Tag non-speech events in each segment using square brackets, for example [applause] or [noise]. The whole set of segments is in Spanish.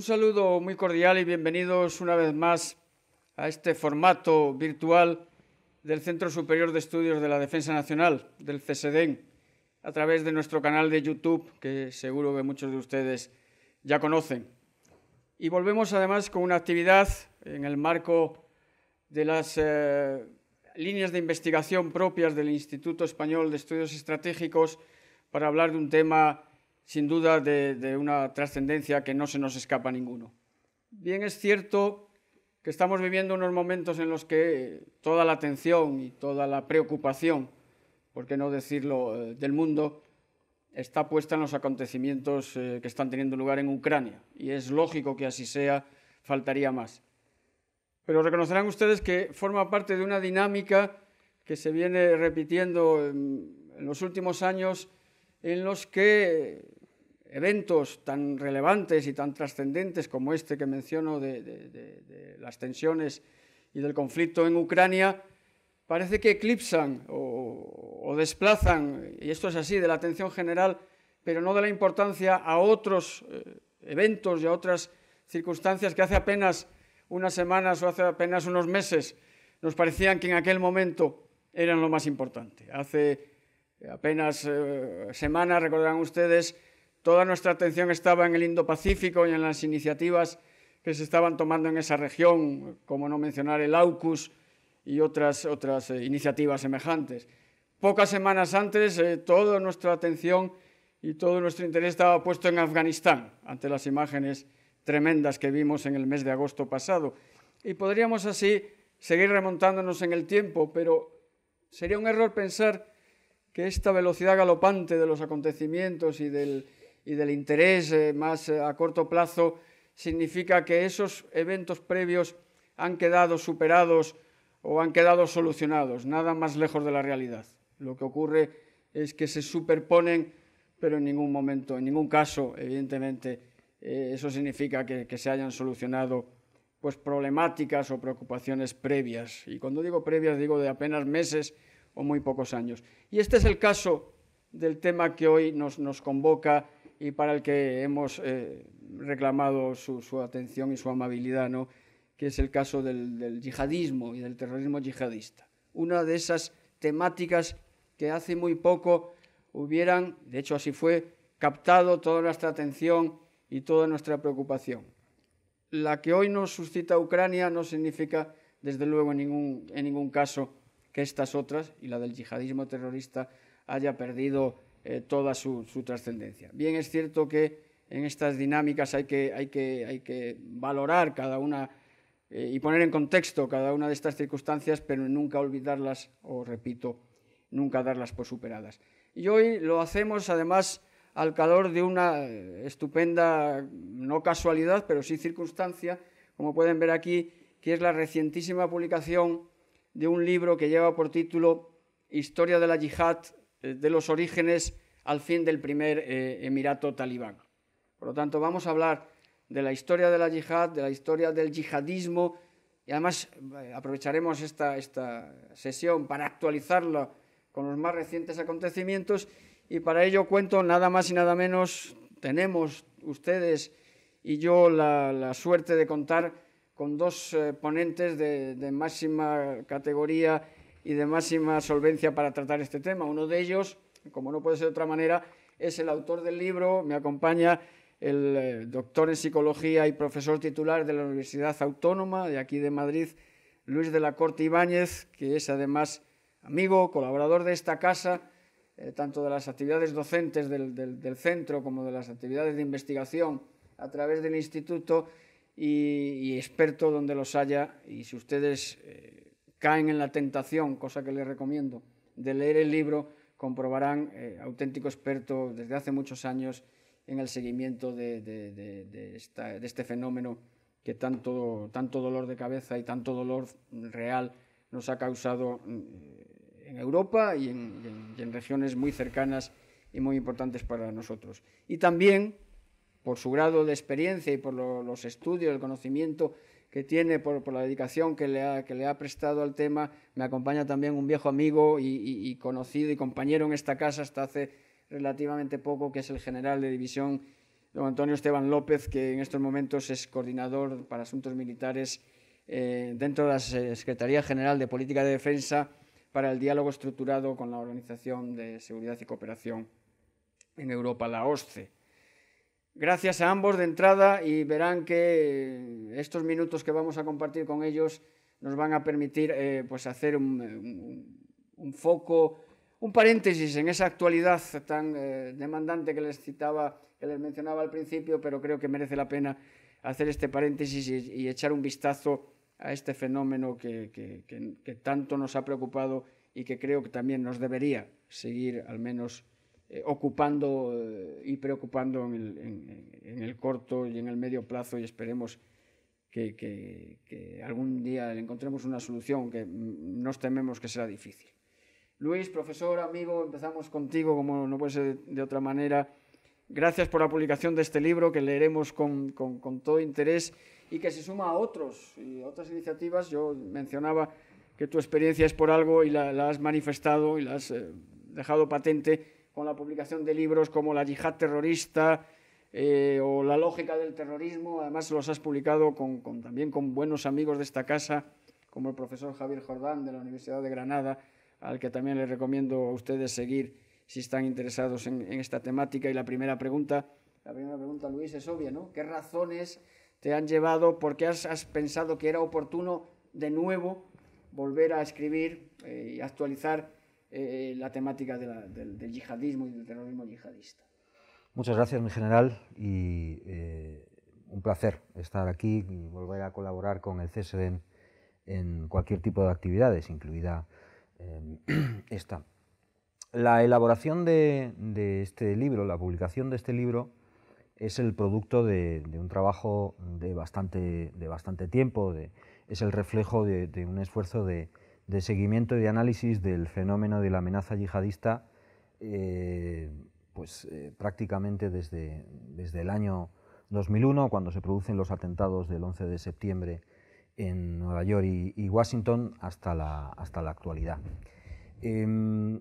Un saludo muy cordial y bienvenidos una vez más a este formato virtual del Centro Superior de Estudios de la Defensa Nacional, del CSDEN, a través de nuestro canal de YouTube, que seguro que muchos de ustedes ya conocen. Y volvemos además con una actividad en el marco de las eh, líneas de investigación propias del Instituto Español de Estudios Estratégicos para hablar de un tema sin duda de, una trascendencia que no se nos escapa ninguno. Bien es cierto que estamos viviendo unos momentos en los que toda la atención y toda la preocupación, por qué no decirlo, eh, del mundo, está puesta en los acontecimientos eh, que están teniendo lugar en Ucrania. Y es lógico que así sea, faltaría más. Pero reconocerán ustedes que forma parte de una dinámica que se viene repitiendo en los últimos años en los que eventos tan relevantes y tan trascendentes como este que menciono de, las tensiones y del conflicto en Ucrania, parece que eclipsan o, o, desplazan, y esto es así, de la atención general, pero no de la importancia a otros eh, eventos y a otras circunstancias que hace apenas unas semanas o hace apenas unos meses nos parecían que en aquel momento eran lo más importante. Hace eh, apenas eh, semanas, recordarán ustedes, toda nuestra atención estaba en el Indo-Pacífico y en las iniciativas que se estaban tomando en esa región, como no mencionar el AUKUS y otras, eh, iniciativas semejantes. Pocas semanas antes, toda nuestra atención y todo nuestro interés estaba puesto en Afganistán, ante las imágenes tremendas que vimos en el mes de agosto pasado. Y podríamos así seguir remontándonos en el tiempo, pero sería un error pensar que esta velocidad galopante de los acontecimientos y del, interés eh, más eh, a corto plazo significa que esos eventos previos han quedado superados o han quedado solucionados, nada más lejos de la realidad. Lo que ocurre es que se superponen, pero en ningún momento, en ningún caso, evidentemente, eh, eso significa que, que, se hayan solucionado pues problemáticas o preocupaciones previas. Y cuando digo previas, digo de apenas meses, o muy pocos años. Y este es el caso del tema que hoy nos, convoca y para el que hemos eh, reclamado su, atención y su amabilidad, ¿no? que es el caso del, yihadismo y del terrorismo yihadista. Una de esas temáticas que hace muy poco hubieran, de hecho así fue, captado toda nuestra atención y toda nuestra preocupación. La que hoy nos suscita Ucrania no significa, desde luego, en ningún caso, que estas otras y la del yihadismo terrorista haya perdido eh, toda su, trascendencia. Bien, es cierto que en estas dinámicas hay que, valorar cada una eh, y poner en contexto cada una de estas circunstancias, pero nunca olvidarlas, o repito, nunca darlas por superadas. Y hoy lo hacemos además al calor de una estupenda, no casualidad, pero sí circunstancia, como pueden ver aquí, que es la recientísima publicación de un libro que lleva por título Historia de la yihad eh, de los orígenes al fin del primer eh, Emirato talibán. Por lo tanto, vamos a hablar de la historia de la yihad, de la historia del yihadismo, y además eh, aprovecharemos esta, sesión para actualizarla con los más recientes acontecimientos, y para ello cuento nada más y nada menos, tenemos ustedes y yo la, la suerte de contar con dos eh, ponentes de, máxima categoría y de máxima solvencia para tratar este tema. Uno de ellos, como no puede ser de otra manera, es el autor del libro, me acompaña el eh, doctor en psicología y profesor titular de la Universidad Autónoma de aquí de Madrid, Luis de la Corte Ibáñez, que es además amigo, colaborador de esta casa, eh, tanto de las actividades docentes del centro como de las actividades de investigación a través del instituto y, experto donde los haya. Y si ustedes eh, caen en la tentación, cosa que les recomiendo, de leer el libro, comprobarán eh, auténtico experto desde hace muchos años en el seguimiento de, este fenómeno que tanto, tanto dolor de cabeza y tanto dolor real nos ha causado mm, en Europa y en regiones muy cercanas y muy importantes para nosotros. Y también por su grado de experiencia y por los estudios, el conocimiento que tiene, por, la dedicación que le, ha, prestado al tema. Me acompaña también un viejo amigo y, conocido y compañero en esta casa hasta hace relativamente poco, que es el general de división don Antonio Esteban López, que en estos momentos es coordinador para asuntos militares eh, dentro de la Secretaría General de Política de Defensa para el diálogo estructurado con la Organización de Seguridad y Cooperación en Europa, la OSCE. Gracias a ambos de entrada y verán que eh, estos minutos que vamos a compartir con ellos nos van a permitir eh, pues hacer eh, un, foco, un paréntesis en esa actualidad tan demandante que les citaba, que les mencionaba al principio, pero creo que merece la pena hacer este paréntesis y, echar un vistazo a este fenómeno que tanto nos ha preocupado y que creo que también nos debería seguir al menos eh, ocupando eh, y preocupando en el, en, el, corto y en el medio plazo y esperemos que, algún día le encontremos una solución que mm, nos tememos que será difícil. Luis, profesor, amigo, empezamos contigo como no puede ser de otra manera. Gracias por la publicación de este libro que leeremos con, con, todo interés y que se suma a otros y otras iniciativas. Yo mencionaba que tu experiencia es por algo y la, has manifestado y la has eh, dejado patente con la publicación de libros como La yihad terrorista eh, o La lógica del terrorismo. Además, los has publicado con, también con buenos amigos de esta casa, como el profesor Javier Jordán de la Universidad de Granada, al que también les recomiendo a ustedes seguir si están interesados en, esta temática. Y la primera pregunta, la primera pregunta, Luis, es obvia, ¿no? ¿Qué razones te han llevado, por qué has, pensado que era oportuno de nuevo volver a escribir eh, y actualizar eh, la temática del, yihadismo y del terrorismo yihadista. Muchas gracias, mi general, y eh, un placer estar aquí y volver a colaborar con el CSD e en, cualquier tipo de actividades, incluida em, [clears throat] esta. La elaboración de, este libro, la publicación de este libro, es el producto de, un trabajo de bastante tiempo, es el reflejo de, un esfuerzo de, de seguimiento y de análisis del fenómeno de la amenaza yihadista, eh, pues eh, prácticamente desde, el año 2001, cuando se producen los atentados del 11 de septiembre en Nueva York y, Washington, hasta la, hasta la actualidad. Em,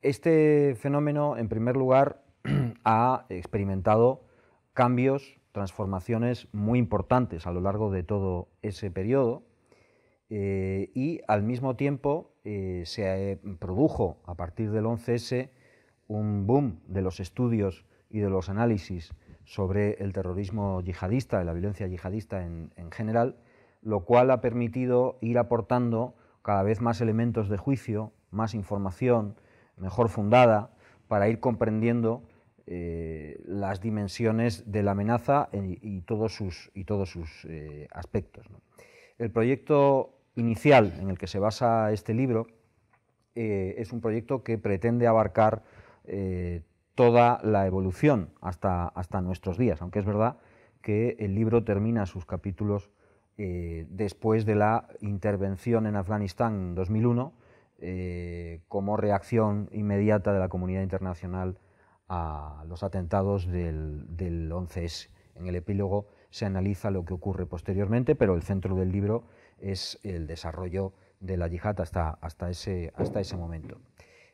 este fenómeno, en primer lugar, [clears throat] ha experimentado cambios, transformaciones muy importantes a lo largo de todo ese periodo eh, y al mismo tiempo eh, se eh, produjo a partir del 11S un boom de los estudios y de los análisis sobre el terrorismo yihadista, de la violencia yihadista en, general, lo cual ha permitido ir aportando cada vez más elementos de juicio, más información, mejor fundada, para ir comprendiendo las dimensiones de la amenaza y, todos sus, y todos sus aspectos. El proyecto inicial en el que se basa este libro eh, es un proyecto que pretende abarcar eh, toda la evolución hasta, nuestros días, aunque es verdad que el libro termina sus capítulos eh, después de la intervención en Afganistán en 2001 como reacción inmediata de la comunidad internacional a los atentados del, del 11S. En el epílogo se analiza lo que ocurre posteriormente, pero el centro del libro es el desarrollo de la yihad hasta, hasta, ese, hasta ese momento.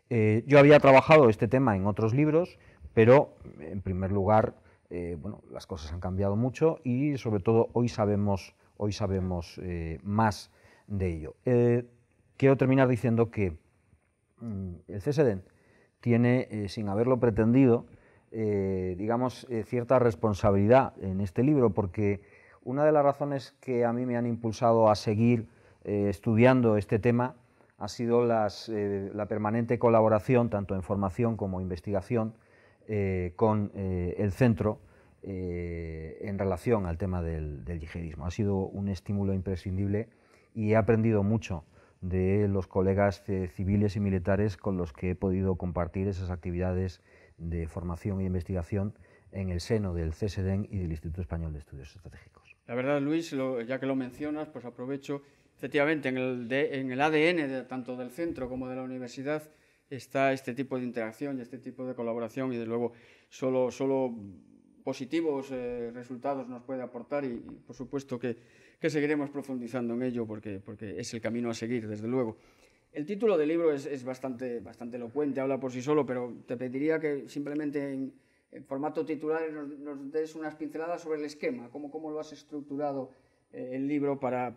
Eh, yo había trabajado este tema en otros libros, pero en primer lugar, eh, bueno, las cosas han cambiado mucho y sobre todo hoy sabemos, hoy sabemos eh, más de ello. quiero terminar diciendo que mm, el CSD tiene, sin haberlo pretendido, digamos, cierta responsabilidad en este libro porque una de las razones que a mí me han impulsado a seguir eh, estudiando este tema ha sido eh, la permanente colaboración, tanto en formación como investigación, eh, con el centro en relación al tema del, del Ha sido un estímulo imprescindible y he aprendido mucho de los colegas civiles y militares con los que he podido compartir esas actividades de formación y e investigación en el seno del CSDEN y del Instituto Español de Estudios Estratégicos. La verdad, Luis, ya que lo mencionas, pues aprovecho. Efectivamente, en el, de, en el ADN de, tanto del centro como de la universidad está este tipo de interacción y este tipo de colaboración y, de luego, solo, solo positivos eh, resultados nos puede aportar y, por supuesto, que, seguiremos profundizando en ello porque, porque es el camino a seguir, desde luego. El título del libro es, es, bastante, bastante elocuente, habla por sí solo, pero te pediría que simplemente en, en formato titular nos, des unas pinceladas sobre el esquema, cómo, cómo lo has estructurado eh, el libro para,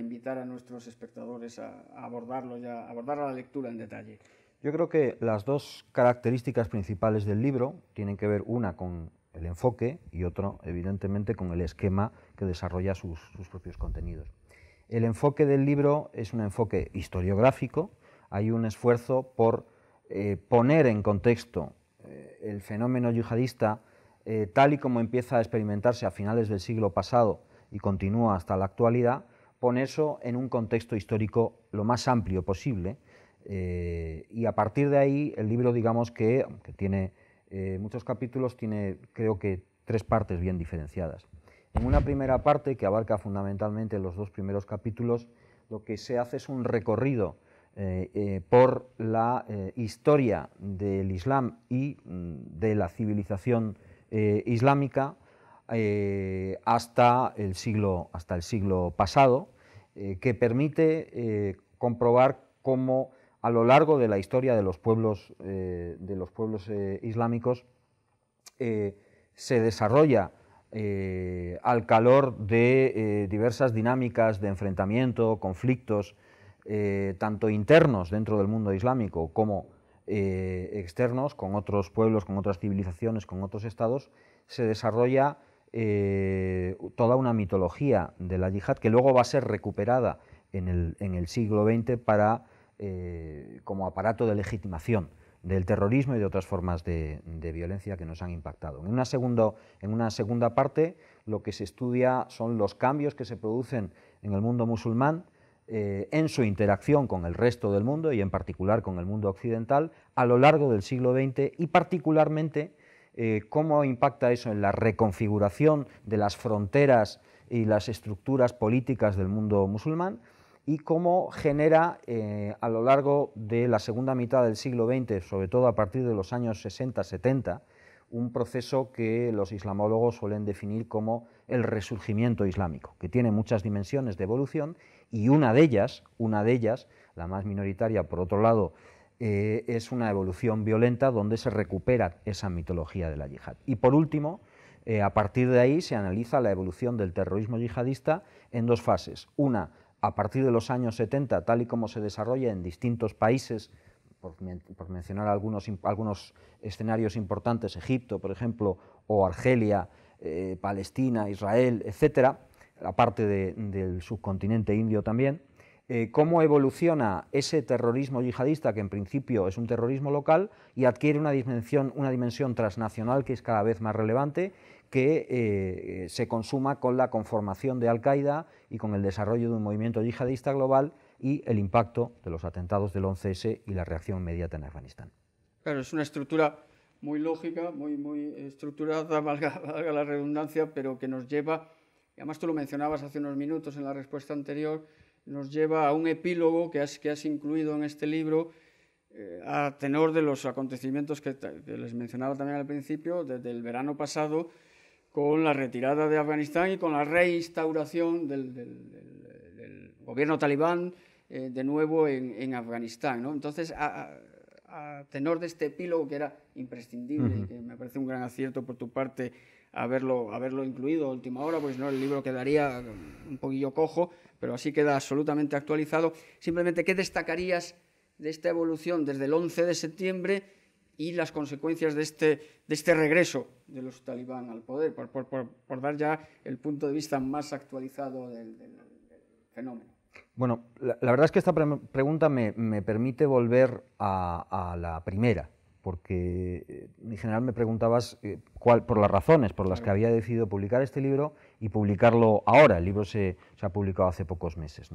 invitar a nuestros espectadores a, abordarlo ya, a abordar la lectura en detalle. Yo creo que las dos características principales del libro tienen que ver una con el enfoque y otro, evidentemente, con el esquema que desarrolla sus, propios contenidos. El enfoque del libro es un enfoque historiográfico, hay un esfuerzo por eh, poner en contexto eh, el fenómeno yihadista, eh, tal y como empieza a experimentarse a finales del siglo pasado y continúa hasta la actualidad, pone eso en un contexto histórico lo más amplio posible. Eh, y a partir de ahí, el libro, digamos que, aunque tiene muchos capítulos, tiene creo que tres partes bien diferenciadas. En una primera parte, que abarca fundamentalmente los dos primeros capítulos, lo que se hace es un recorrido eh, eh, por la eh, historia del Islam y mm, de la civilización islámica hasta, el siglo, hasta el siglo pasado, que permite comprobar cómo a lo largo de la historia de los pueblos, de los pueblos islámicos se desarrolla al calor de diversas dinámicas de enfrentamiento, conflictos, eh, tanto internos dentro del mundo islámico como eh, externos, con otros pueblos, con otras civilizaciones, con otros estados, se desarrolla eh, toda una mitología de la yihad que luego va a ser recuperada en el, siglo XX para, como aparato de legitimación del terrorismo y de otras formas de, violencia que nos han impactado. En una, en una segunda parte, lo que se estudia son los cambios que se producen en el mundo musulmán eh, en su interacción con el resto del mundo y en particular con el mundo occidental a lo largo del siglo XX y particularmente eh, cómo impacta eso en la reconfiguración de las fronteras y las estructuras políticas del mundo musulmán y cómo genera eh, a lo largo de la segunda mitad del siglo XX, sobre todo a partir de los años 60-70, un proceso que los islamólogos suelen definir como el resurgimiento islámico, que tiene muchas dimensiones de evolución y una de ellas, una de ellas, la más minoritaria por otro lado, eh, es una evolución violenta donde se recupera esa mitología de la yihad. Y por último, eh, a partir de ahí se analiza la evolución del terrorismo yihadista en dos fases. Una, a partir de los años 70, tal y como se desarrolla en distintos países, por, mencionar algunos, algunos escenarios importantes, Egipto, por ejemplo, o Argelia, eh, Palestina, Israel, etcétera, la parte del subcontinente indio también, eh, cómo evoluciona ese terrorismo yihadista, que en principio es un terrorismo local, y adquiere una dimensión, una dimensión transnacional que es cada vez más relevante, que eh, se consuma con la conformación de Al-Qaeda y con el desarrollo de un movimiento yihadista global y el impacto de los atentados del 11S y la reacción inmediata en Afganistán. Claro, es una estructura muy lógica, muy, muy estructurada, [laughs] valga la redundancia, pero que nos lleva además tú lo mencionabas hace unos minutos en la respuesta anterior, nos lleva a un epílogo que has, que has incluido en este libro eh, a tenor de los acontecimientos que, les mencionaba también al principio, desde el verano pasado, con la retirada de Afganistán y con la reinstauración del, gobierno talibán eh, de nuevo en, Afganistán. ¿no? Entonces, a, tenor de este epílogo que era imprescindible y que me parece un gran acierto por tu parte, haberlo, incluido a última hora, pues no, el libro quedaría un poquillo cojo, pero así queda absolutamente actualizado. Simplemente, ¿qué destacarías de esta evolución desde el 11 de septiembre y las consecuencias este, de este, regreso de los talibán al poder, por, dar ya el punto de vista más actualizado del, fenómeno? Bueno, la, verdad es que esta pregunta me, permite volver a la primera porque eh, en general me preguntabas eh, por las razones por las que había decidido publicar este libro y publicarlo ahora. El libro se, ha publicado hace pocos meses.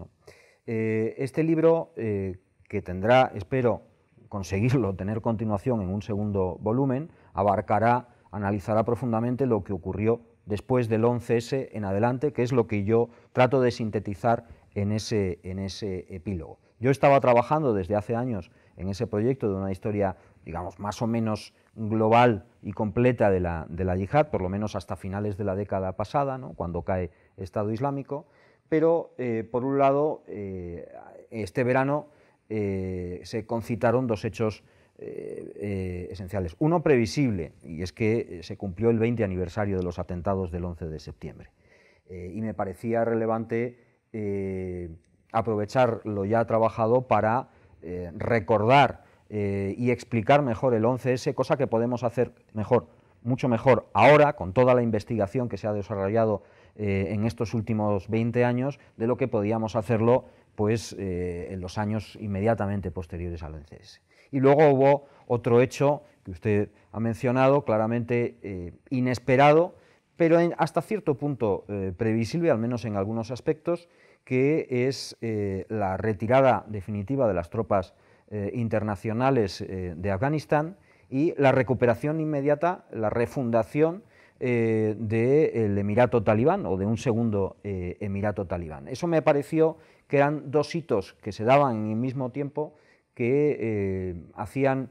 Eh, este libro, que tendrá, espero conseguirlo, [laughs] tener continuación en un segundo volumen, abarcará, analizará profundamente lo que ocurrió después del 11S en adelante, que es lo que yo trato de sintetizar en ese, en ese epílogo. Yo estaba trabajando desde hace años en ese proyecto de una historia digamos, más o menos global y completa de la, yihad, por lo menos hasta finales de la década pasada, cuando cae Estado Islámico, pero eh, por un lado, eh, este verano eh, se concitaron dos hechos esenciales. Uno previsible, y es que se cumplió el 20 aniversario de los atentados del 11 de septiembre. y me parecía relevante aprovechar lo ya trabajado para recordar eh, y explicar mejor el 11S, cosa que podemos hacer mejor, mucho mejor ahora, con toda la investigación que se ha desarrollado eh, en estos últimos 20 años, de lo que podíamos hacerlo pues, eh, en los años inmediatamente posteriores al 11S. Y luego hubo otro hecho que usted ha mencionado, claramente inesperado, pero hasta cierto punto previsible, al menos en algunos aspectos, que es la retirada definitiva de las tropas eh, internacionales eh, de Afganistán y la recuperación inmediata, la refundación eh, del Emirato talibán o de un segundo Emirato talibán. Eso me pareció que eran dos hitos que se daban en el mismo tiempo que hacían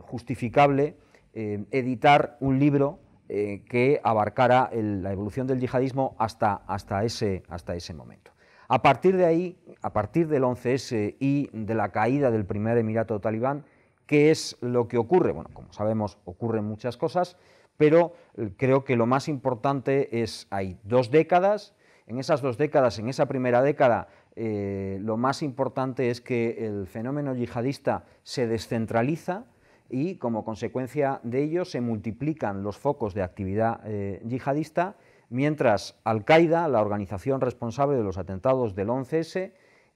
justificable editar un libro que abarcara la evolución del yihadismo hasta ese momento. A partir de ahí, a partir del 11S y de la caída del primer Emirato talibán, ¿qué es lo que ocurre? Bueno, como sabemos, ocurren muchas cosas, pero eh, creo que lo más importante es, hay dos décadas, en esas dos décadas, en esa primera década, eh, lo más importante es que el fenómeno yihadista se descentraliza y como consecuencia de ello se multiplican los focos de actividad eh, yihadista mientras Al-Qaeda, la organización responsable de los atentados del 11S,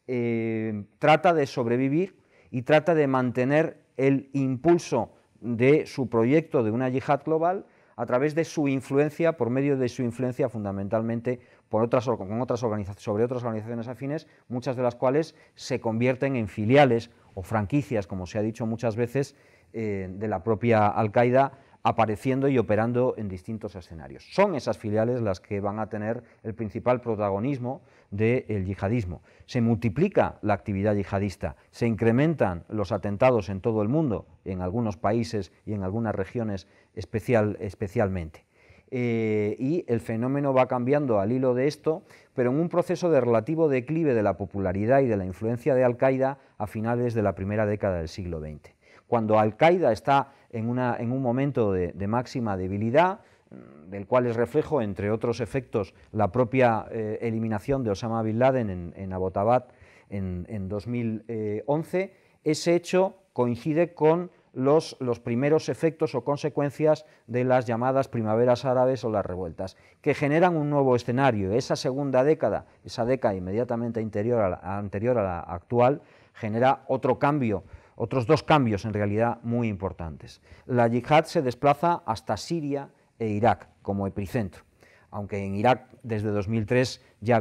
eh, trata de sobrevivir y trata de mantener el impulso de su proyecto de una yihad global a través de su influencia, por medio de su influencia fundamentalmente sobre otras organizaciones afines, muchas de las cuales se convierten en filiales o franquicias, como se ha dicho muchas veces, eh, de la propia Al-Qaeda apareciendo y operando en distintos escenarios. Son esas filiales las que van a tener el principal protagonismo del yihadismo. Se multiplica la actividad yihadista, se incrementan los atentados en todo el mundo, en algunos países y en algunas regiones especial, especialmente. Eh, y el fenómeno va cambiando al hilo de esto, pero en un proceso de relativo declive de la popularidad y de la influencia de Al-Qaeda a finales de la primera década del siglo XX. Cuando Al-Qaeda está en, un momento de, máxima debilidad, mm, del cual es reflejo, entre otros efectos, la propia eh, eliminación de Osama Bin Laden en, en Abbottabad en, 2011, ese hecho coincide con los, primeros efectos o consecuencias de las llamadas primaveras árabes o las revueltas, que generan un nuevo escenario. Esa segunda década, esa década inmediatamente anterior a la actual, genera otro cambio otros dos cambios en realidad muy importantes. La yihad se desplaza hasta Siria e Irak como epicentro, aunque en Irak desde 2003 ya,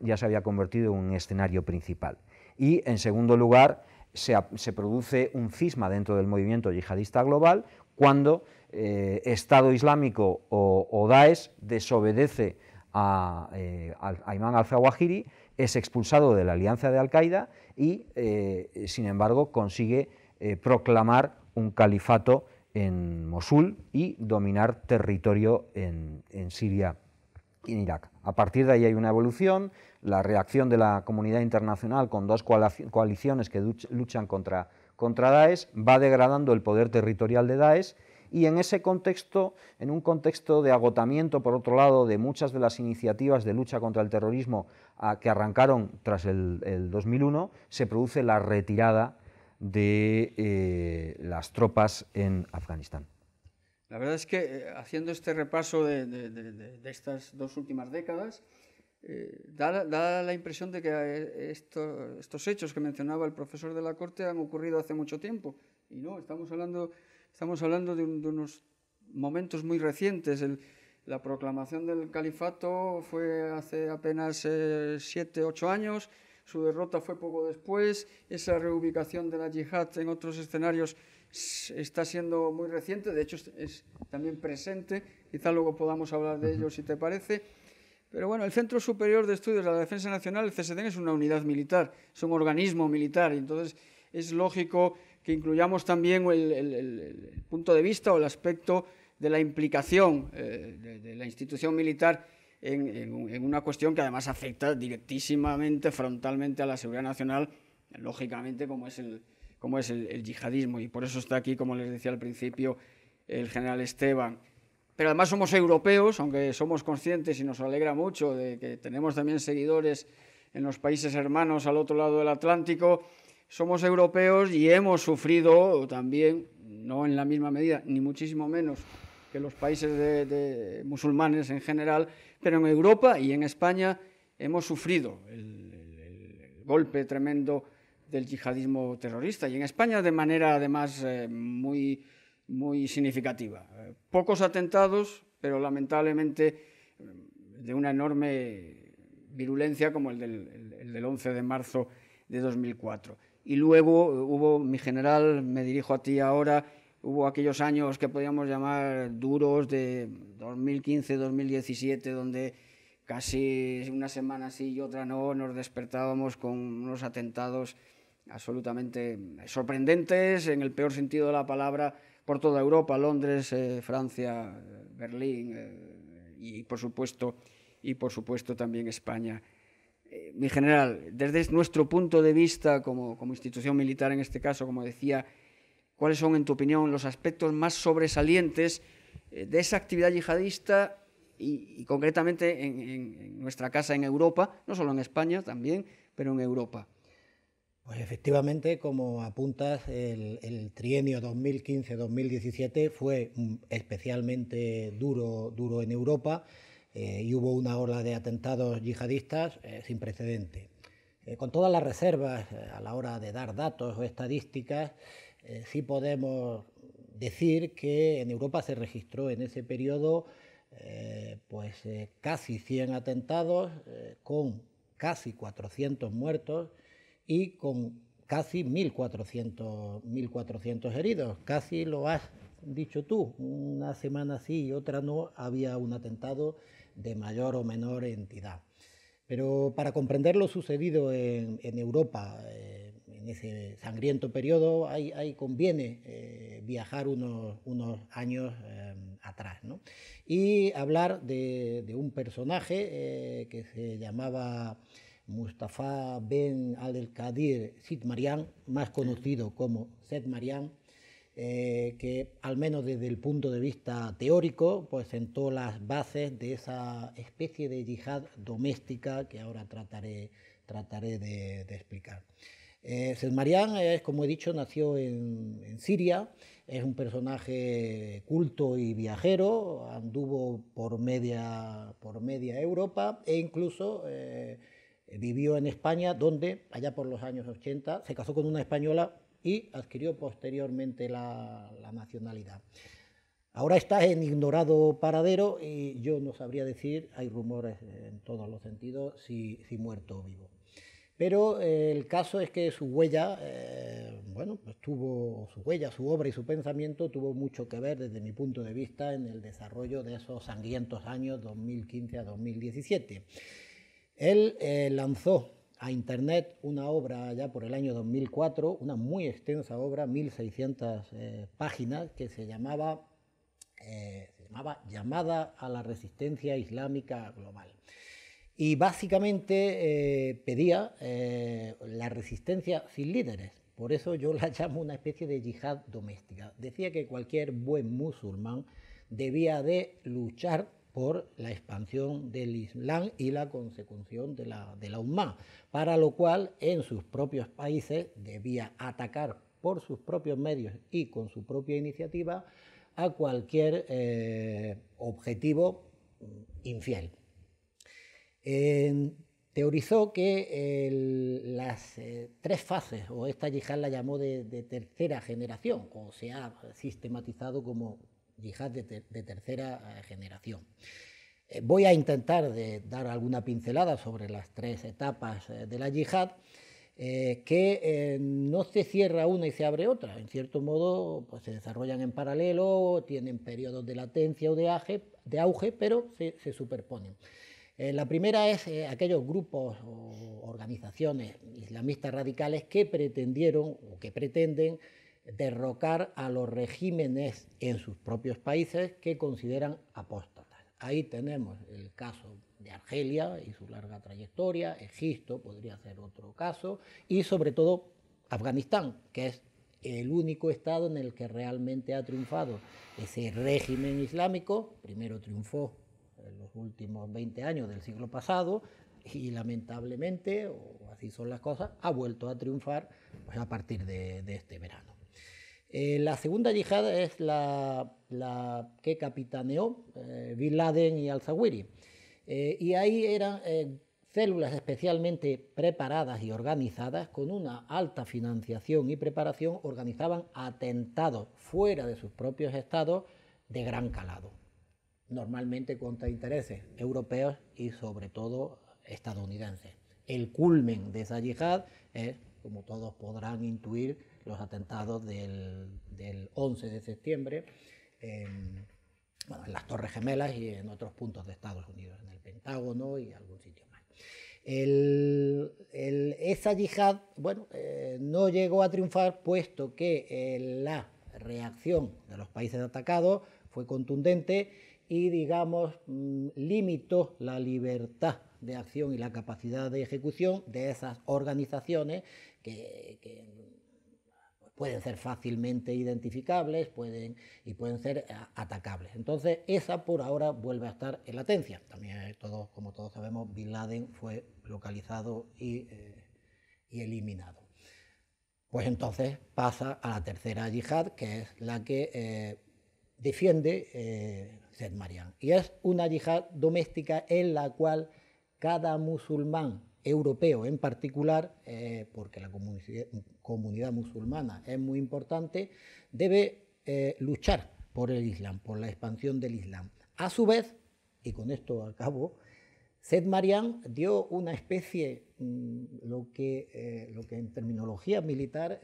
ya se había convertido en un escenario principal. Y en segundo lugar, se, produce un cisma dentro del movimiento yihadista global cuando eh, Estado Islámico o, Daesh desobedece a, eh, Imán al-Zawahiri es expulsado de la alianza de Al-Qaeda y, eh, sin embargo, consigue eh, proclamar un califato en Mosul y dominar territorio en, Siria y en Irak. A partir de ahí hay una evolución, la reacción de la comunidad internacional con dos coaliciones que luchan contra, contra Daesh va degradando el poder territorial de Daesh y en ese contexto, en un contexto de agotamiento, por otro lado, de muchas de las iniciativas de lucha contra el terrorismo a, ah, que arrancaron tras el, 2001, se produce la retirada de eh, las tropas en Afganistán. La verdad es que eh, haciendo este repaso de, estas dos últimas décadas, eh, da, la impresión de que estos hechos que mencionaba el profesor de la Corte han ocurrido hace mucho tiempo. Y no, estamos hablando Estamos hablando de, unos momentos muy recientes. la proclamación del califato fue hace apenas eh, siete, ocho años, su derrota fue poco después, esa reubicación de la yihad en otros escenarios está siendo muy reciente, de hecho es, también presente, quizá luego podamos hablar de ello si te parece. Pero bueno, el Centro Superior de Estudios de la Defensa Nacional, el CSDN, es una unidad militar, es un organismo militar, entonces es lógico que incluyamos también el, punto de vista o el aspecto de la implicación eh, de, la institución militar en, una cuestión que además afecta directísimamente, frontalmente a la seguridad nacional, lógicamente como es el, como es el yihadismo. Y por eso está aquí, como les decía al principio, el general Esteban. Pero además somos europeos, aunque somos conscientes y nos alegra mucho de que tenemos también seguidores en los países hermanos al otro lado del Atlántico somos europeos y hemos sufrido también, no en la misma medida, ni muchísimo menos que los países musulmanes en general, pero en Europa y en España hemos sufrido el, golpe tremendo del yihadismo terrorista y en España de manera además eh, muy, significativa. Eh, pocos atentados, pero lamentablemente eh, de una enorme virulencia como el del 11 de marzo de 2004 y luego eh, hubo, mi general, me dirijo a ti ahora, hubo aquellos años que podíamos llamar duros de 2015, 2017, donde casi una semana sí y otra no nos despertábamos con unos atentados absolutamente sorprendentes, en el peor sentido de la palabra, por toda Europa, Londres, eh, Francia, eh, Berlín y por supuesto y por supuesto también España mi eh, general, desde nuestro punto de vista como, institución militar en este caso, como decía, ¿cuáles son, en tu opinión, los aspectos más sobresalientes eh, de esa actividad yihadista y, concretamente en, nuestra casa en Europa, no solo en España también, pero en Europa? Pues efectivamente, como apuntas, el, trienio 2015-2017 fue mm, especialmente duro, duro en Europa. Eh, y hubo una ola de atentados yihadistas eh, sin precedente. Eh, con todas las reservas a la hora de dar datos o estadísticas, sí podemos decir que en Europa se registró en ese periodo pues, casi 100 atentados, con casi 400 muertos y con casi 1.400, 1400 heridos. Casi lo has dicho tú, una semana sí y otra no había un atentado de mayor o menor entidad. Pero para comprender lo sucedido en, Europa, eh, en ese sangriento periodo, ahí, conviene eh, viajar unos, unos años eh, atrás y hablar de, un personaje que se llamaba Mustafa Ben al-Qadir Sid Marian, más conocido como Sid Marian eh, que al menos desde el punto de vista teórico, pues sentó las bases de esa especie de yihad doméstica que ahora trataré, trataré de, explicar. Eh, Selmarian, como he dicho, nació en, Siria, es un personaje culto y viajero, anduvo por media, por media Europa e incluso eh, vivió en España, donde allá por los años 80 se casó con una española y adquirió posteriormente la, nacionalidad. Ahora está en ignorado paradero y yo no sabría decir, hay rumores en todos los sentidos, si, muerto o vivo. Pero eh, el caso es que su huella, eh, bueno, pues tuvo su huella, su obra y su pensamiento tuvo mucho que ver desde mi punto de vista en el desarrollo de esos sangrientos años 2015 a 2017. Él eh, lanzó a Internet una obra ya por el año 2004, una muy extensa obra, 1600 eh, páginas, que se llamaba, eh, llamaba Llamada a la Resistencia Islámica Global. Y básicamente eh, pedía la resistencia sin líderes. Por eso yo la [laughs] llamo una especie de yihad doméstica. Decía que cualquier buen musulmán debía de luchar por la expansión del Islam y la consecución de la, de Umma, para lo cual en sus propios países debía atacar por sus propios medios y con su propia iniciativa a cualquier eh, objetivo mm, infiel. teorizó que las eh, tres fases, o esta yihad la llamó de, de tercera generación, o se ha sistematizado como yihad de, tercera eh, generación. Eh, voy a intentar de dar alguna pincelada sobre las tres etapas eh, de la yihad, que no se cierra una y se abre otra. En cierto modo, pues, se desarrollan en paralelo, tienen periodos de latencia o de, auge, de auge pero se, superponen. la primera es aquellos grupos o organizaciones islamistas radicales que pretendieron o que pretenden derrocar a los regímenes en sus propios países que consideran apóstatas. Ahí tenemos el caso de Argelia y su larga trayectoria, Egipto podría ser otro caso, y sobre todo Afganistán, que es el único estado en el que realmente ha triunfado ese régimen islámico, primero triunfó en los últimos 20 años del siglo pasado, y lamentablemente, o así son las cosas, ha vuelto a triunfar pues, a partir de este verano. Eh, la segunda yihad es la, que capitaneó eh, Bin Laden y al-Zawiri. Eh, y ahí eran células especialmente preparadas y organizadas, con una alta financiación y preparación, organizaban atentados fuera de sus propios estados de gran calado, normalmente contra intereses europeos y sobre todo estadounidenses. El culmen de esa yihad es, como todos podrán intuir, los atentados del, 11 de septiembre en, las Torres Gemelas y en otros puntos de Estados Unidos, en el Pentágono y algún sitio más. esa yihad bueno, eh, no llegó a triunfar puesto que eh, la reacción de los países atacados fue contundente y, digamos, mm, limitó la libertad de acción y la capacidad de ejecución de esas organizaciones que, que pueden ser fácilmente identificables pueden, y pueden ser eh, atacables. Entonces, esa por ahora vuelve a estar en latencia. También, eh, todos, como todos sabemos, Bin Laden fue localizado eh, y, eliminado. Pues entonces pasa a la tercera yihad, que es la que defiende eh, Marian. Y es una yihad doméstica en la cual cada musulmán europeo en particular, eh, porque la comunidad musulmana es muy importante, debe eh, luchar por el Islam, por la expansión del Islam. A su vez, y con esto acabo, Seth Mariam dio una especie, mm, lo, que, eh, lo que en terminología militar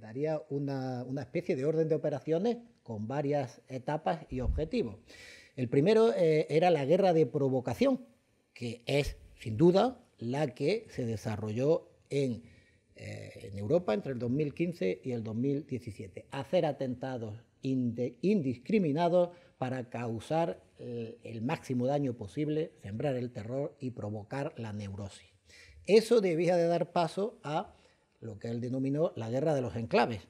daría una, especie de orden de operaciones con varias etapas y objetivos. El primero era la guerra de provocación, que es, sin duda, la que se desarrolló en, eh, Europa entre el 2015 y el 2017. Hacer atentados indiscriminados para causar eh, el máximo daño posible, sembrar el terror y provocar la neurosis. Eso debía de dar paso a lo que él denominó la guerra de los enclaves,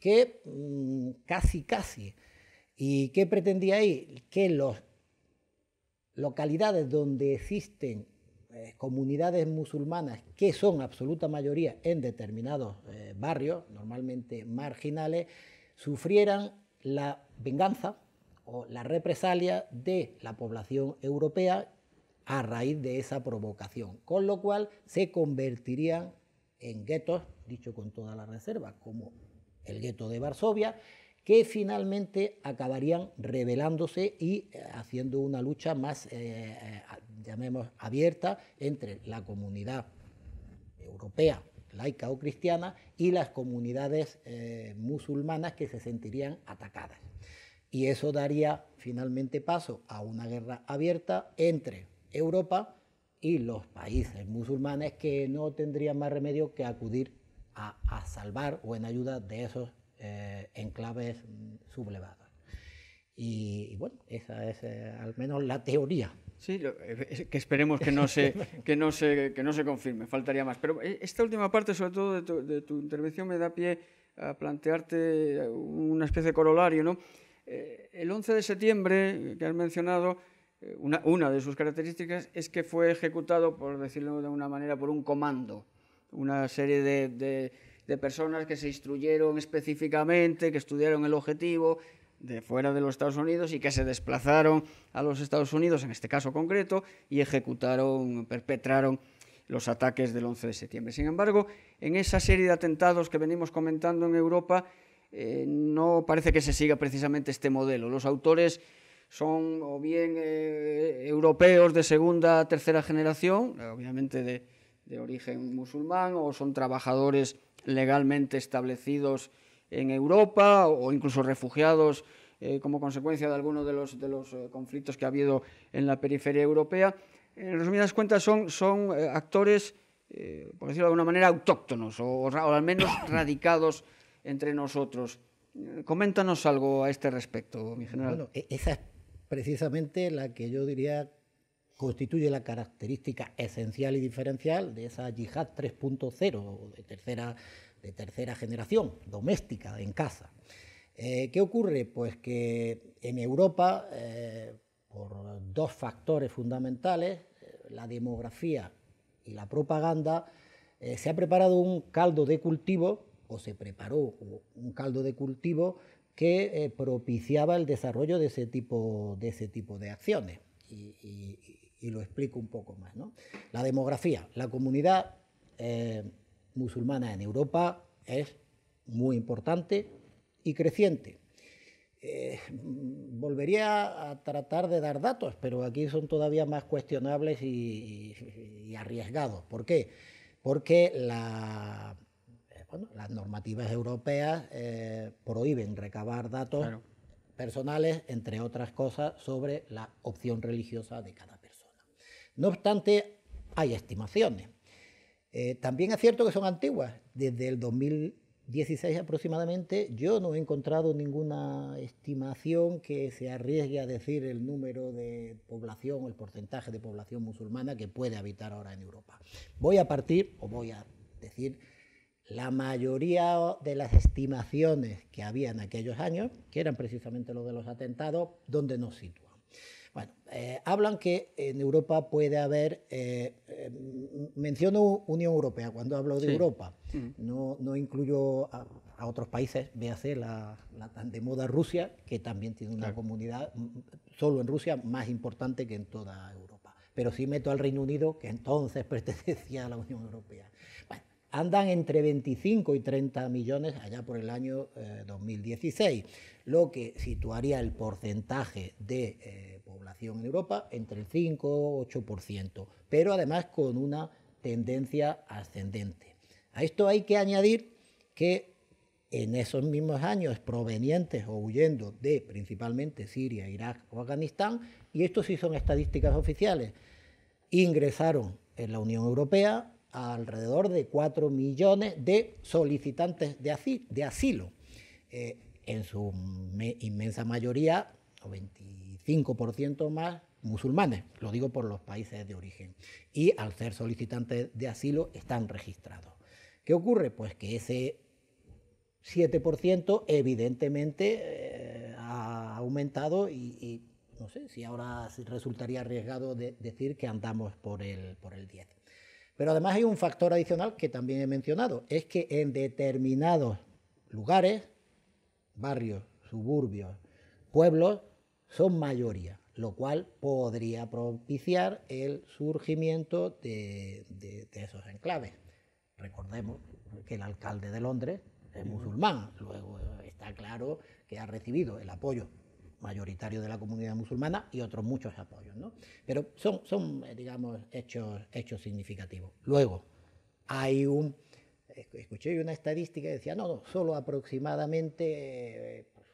que mm, casi, casi, ¿y qué pretendía ahí? Que las localidades donde existen eh, comunidades musulmanas que son absoluta mayoría en determinados eh, barrios, normalmente marginales, sufrieran la venganza o la represalia de la población europea a raíz de esa provocación, con lo cual se convertirían en guetos, dicho con toda la reserva, como el gueto de Varsovia, que finalmente acabarían revelándose y eh, haciendo una lucha más, eh, eh, llamemos, abierta entre la comunidad europea laica o cristiana y las comunidades musulmanas que se sentirían atacadas. Y eso daría finalmente paso a una guerra abierta entre Europa y los países musulmanes que no tendrían más remedio que acudir a, a salvar o en ayuda de esos eh, en claves sublevadas. Y, bueno, esa es eh, al menos la teoría. Sí, eh, que esperemos [laughs] que no, se, que, no se, no se confirme, faltaría más. Pero esta última parte, sobre todo de tu, intervención, me da pie a plantearte una especie de corolario. ¿no? el 11 de septiembre, que has mencionado, una, de sus características es que fue ejecutado, por decirlo de una manera, por un comando, una serie de de personas que se instruyeron específicamente, que estudiaron el objetivo de fuera de los Estados Unidos y que se desplazaron a los Estados Unidos, en este caso concreto, y ejecutaron, perpetraron los ataques del 11 de septiembre. Sin embargo, en esa serie de atentados que venimos comentando en Europa, eh, no parece que se siga precisamente este modelo. Los autores son o bien eh, europeos de segunda, o tercera generación, obviamente de origen musulmán, o son trabajadores legalmente establecidos en Europa o incluso refugiados eh, como consecuencia de algunos de los, eh, conflictos que ha habido en la periferia europea. En resumidas cuentas, son, son eh, actores, por decirlo de alguna manera, autóctonos o, o al menos [coughs] radicados entre nosotros. Coméntanos algo a este respecto, mi general. Bueno, e-, esa es precisamente la que yo diría constituye la característica esencial y diferencial de esa yihad 3.0 de tercera, de tercera generación, doméstica, en casa. Eh, ¿Qué ocurre? Pues que en Europa, eh, por dos factores fundamentales, eh, la demografía y la propaganda, se ha preparado un caldo de cultivo, o se preparó un caldo de cultivo que propiciaba el desarrollo de ese tipo de, ese tipo de acciones y lo explico un poco más. La demografía, la comunidad eh, musulmana en Europa es muy importante y creciente. Eh, volvería a tratar de dar datos, pero aquí son todavía más cuestionables y, arriesgados. ¿Por qué? Porque la, eh, las normativas europeas prohíben recabar datos personales, entre otras cosas, sobre la opción religiosa de cada no obstante, hay estimaciones. Eh, también es cierto que son antiguas. Desde el 2016 aproximadamente yo no he encontrado ninguna estimación que se arriesgue a decir el número de población o el porcentaje de población musulmana que puede habitar ahora en Europa. Voy a partir, o voy a decir, la mayoría de las estimaciones que había en aquellos años, que eran precisamente los de los atentados, donde nos sitúa. Eh, hablan que en Europa puede haber, eh, menciono Unión Europea cuando hablo de Europa, mm. no, no incluyo a, otros países, véase la, tan de moda Rusia, que también tiene una comunidad mm, solo en Rusia más importante que en toda Europa, pero sí meto al Reino Unido, que entonces [laughs] pertenecía a la Unión Europea. andan entre 25 y 30 millones allá por el año 2016, eh, lo que situaría el porcentaje de en Europa entre el 5 8%, pero además con una tendencia ascendente. A esto hay que añadir que en esos mismos años provenientes o huyendo de principalmente Siria, Irak o Afganistán, y esto sí son estadísticas oficiales, ingresaron en la Unión Europea alrededor de 4 millones de solicitantes de, asilo, eh, en su inmensa mayoría, 90 5% más musulmanes, lo digo por los países de origen, y al ser solicitantes de asilo están registrados. ¿Qué ocurre? Pues que ese 7% evidentemente eh, ha aumentado y, no sé si ahora resultaría arriesgado decir que andamos por el, por el 10. Pero además hay un factor adicional que también he mencionado, es que en determinados lugares, barrios, suburbios, pueblos, son mayoría, lo cual podría propiciar el surgimiento de, esos enclaves. Recordemos que el alcalde de Londres es musulmán, luego está claro que ha recibido el apoyo mayoritario de la comunidad musulmana y otros muchos apoyos. ¿no? Pero son, eh, digamos, hechos, hechos significativos. Luego, hay un... Eh, escuché una estadística que decía, no, solo aproximadamente eh, pues,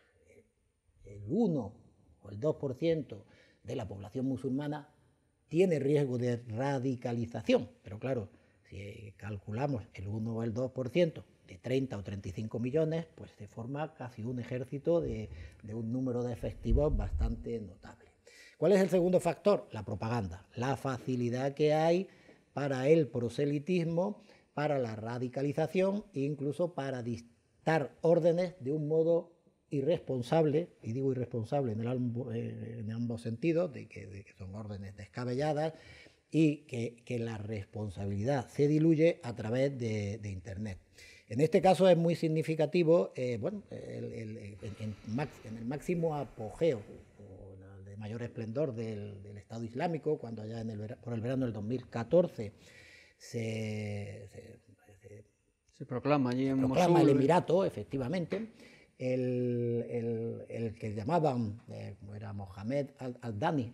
el 1 el 2% de la población musulmana tiene riesgo de radicalización. Pero claro, si eh, calculamos el 1 o el 2% de 30 o 35 millones, pues se forma casi un ejército de, de un número de efectivos bastante notable. ¿Cuál es el segundo factor? La propaganda, la facilidad que hay para el proselitismo, para la radicalización e incluso para dictar órdenes de un modo irresponsable, y digo irresponsable en, eh, ambos sentidos, de que, son órdenes descabelladas, y que, la responsabilidad se diluye a través de, Internet. En este caso es muy significativo, eh, bueno, en, el máximo apogeo o de mayor esplendor del, Estado Islámico, cuando allá en el, por el verano del 2014 se, proclama el Emirato, efectivamente el, que llamaban, eh, era Mohamed al-Dani,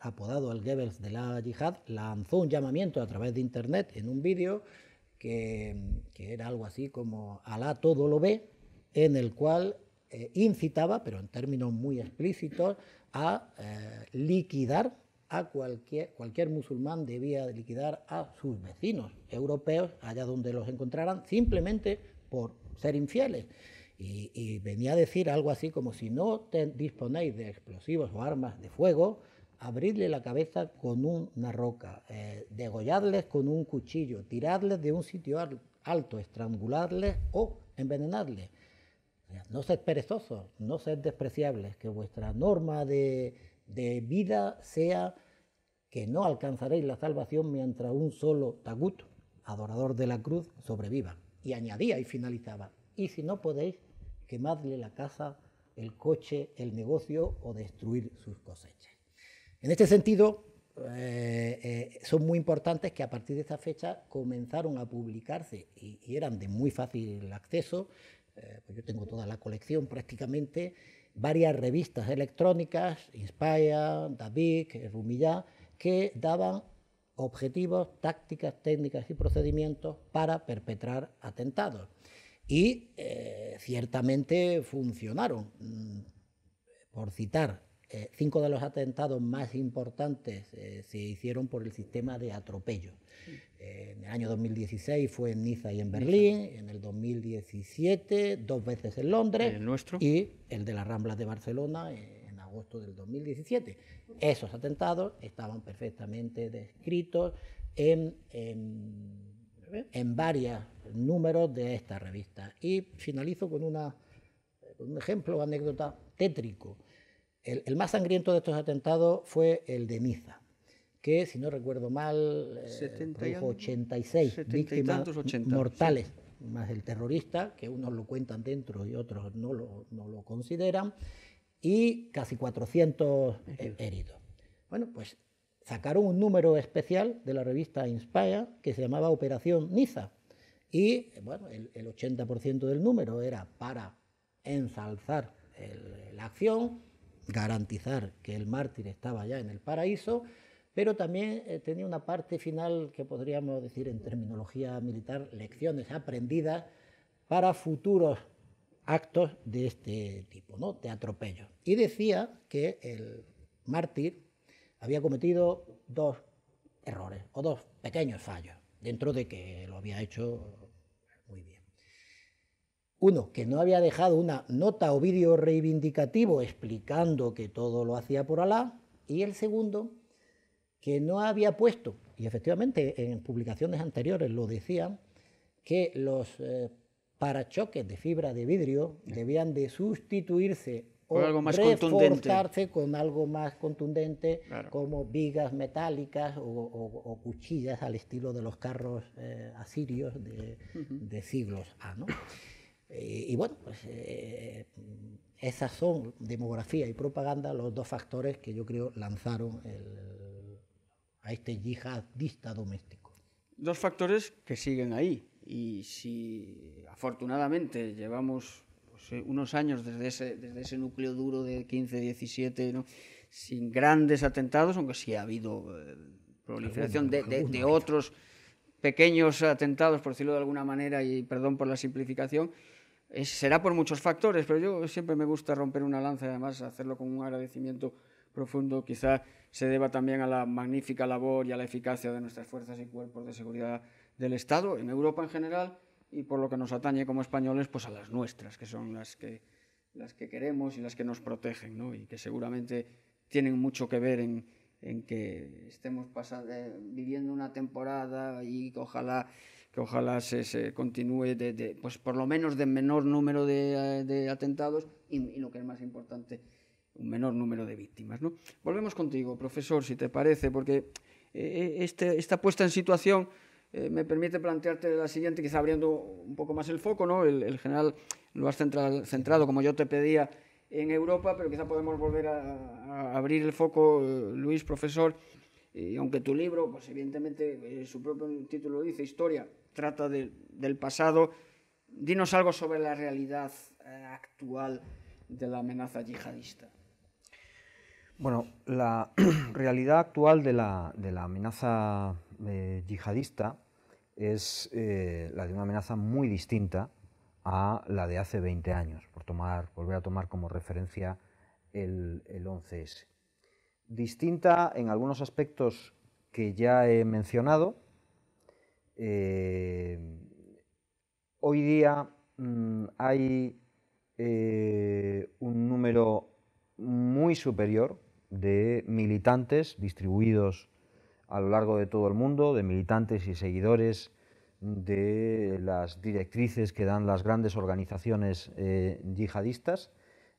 apodado al Goebbels de la yihad, lanzó un llamamiento a través de Internet en un vídeo que, era algo así como Alá todo lo ve, en el cual eh, incitaba, pero en términos muy explícitos, a eh, liquidar a cualquier, cualquier musulmán debía liquidar a sus vecinos europeos, allá donde los encontraran, simplemente por ser infieles. Y, venía a decir algo así como si no disponéis de explosivos o armas de fuego, abridle la cabeza con una roca, eh, degolladles con un cuchillo, ...tiradles de un sitio alto, estrangularles o envenenarles. No sed perezosos, no sed despreciables, que vuestra norma de, de vida sea que no alcanzaréis la salvación mientras un solo tagut, adorador de la cruz, sobreviva. Y añadía y finalizaba, y si no podéis, quemadle la casa, el coche, el negocio o destruir sus cosechas. En este sentido, eh, eh, son muy importantes que a partir de esa fecha comenzaron a publicarse y, eran de muy fácil acceso, eh, pues yo tengo toda la colección prácticamente, varias revistas electrónicas, Inspire, David, Rumillá, que daban objetivos, tácticas, técnicas y procedimientos para perpetrar atentados y eh, ciertamente funcionaron. Mm, por citar, eh, cinco de los atentados más importantes eh, se hicieron por el sistema de atropello. en el año 2016 fue en Niza y en Berlín, en el 2017 dos veces en Londres nuestro? y el de las Ramblas de Barcelona en agosto del 2017. Esos atentados estaban perfectamente descritos en, en varias números de esta revista. Y finalizo con, una, un ejemplo, anécdota tétrico. El, más sangriento de estos atentados fue el de Niza, que, si no recuerdo mal, 86 eh, víctimas mortales, más el terrorista, que unos lo cuentan dentro y otros no lo, no lo consideran, y casi 400 heridos. Bueno, pues sacaron un número especial de la revista Inspire que se llamaba Operación Niza, y bueno, el, 80% del número era para ensalzar la acción, garantizar que el mártir estaba ya en el paraíso, pero también eh, tenía una parte final que podríamos decir en terminología militar, lecciones aprendidas para futuros actos de este tipo, ¿no? de atropello. Y decía que el mártir había cometido dos errores o dos pequeños fallos dentro de que lo había hecho muy bien. Uno, que no había dejado una nota o vídeo reivindicativo explicando que todo lo hacía por Alá. Y el segundo, que no había puesto, y efectivamente en publicaciones anteriores lo decían, que los eh, parachoques de fibra de vidrio debían de sustituirse o, algo más reforzarse contundente. con algo más contundente, como vigas metálicas o, cuchillas al estilo de los carros eh, asirios de, siglos A. Eh, y, bueno, pues eh, esas son demografía y propaganda los dos factores que yo creo lanzaron a este yihadista doméstico. Dos factores que siguen ahí y si afortunadamente llevamos pues, eh, unos años desde ese, desde ese núcleo duro de 15, 17, ¿no? sin grandes atentados, aunque sí ha habido eh, proliferación de, de, otros pequeños atentados, por decirlo de alguna manera, y perdón por la simplificación, será por muchos factores, pero yo siempre me gusta romper una lanza y además hacerlo con un agradecimiento profundo. Quizá se deba también a la magnífica labor y a la eficacia de nuestras fuerzas y cuerpos de seguridad del Estado, en Europa en general y por lo que nos atañe como españoles, pues a las nuestras, que son las que, las que queremos y las que nos protegen, ¿no? y que seguramente tienen mucho que ver en, en que estemos eh, viviendo una temporada y que ojalá, que ojalá se, continúe, pues por lo menos de menor número de, eh, de atentados y, lo que es más importante, un menor número de víctimas. ¿no? Volvemos contigo, profesor, si te parece, porque eh, este, esta puesta en situación eh, me permite plantearte la siguiente, quizá abriendo un poco más el foco, ¿no? El, general lo has centrado, como yo te pedía, en Europa, pero quizá podemos volver a, abrir el foco, eh, Luis, profesor, y aunque tu libro, pues evidentemente eh, su propio título dice Historia, trata del pasado, dinos algo sobre la realidad actual de la amenaza yihadista. Bueno, la [clears throat] realidad actual de la, amenaza yihadista es eh, la de una amenaza muy distinta a la de hace 20 años, por tomar, volver a tomar como referencia el, 11S. Distinta en algunos aspectos que ya he mencionado. Eh, hoy día mm, hay eh, un número muy superior de militantes distribuidos a lo largo de todo el mundo, de militantes y seguidores, de las directrices que dan las grandes organizaciones eh, yihadistas,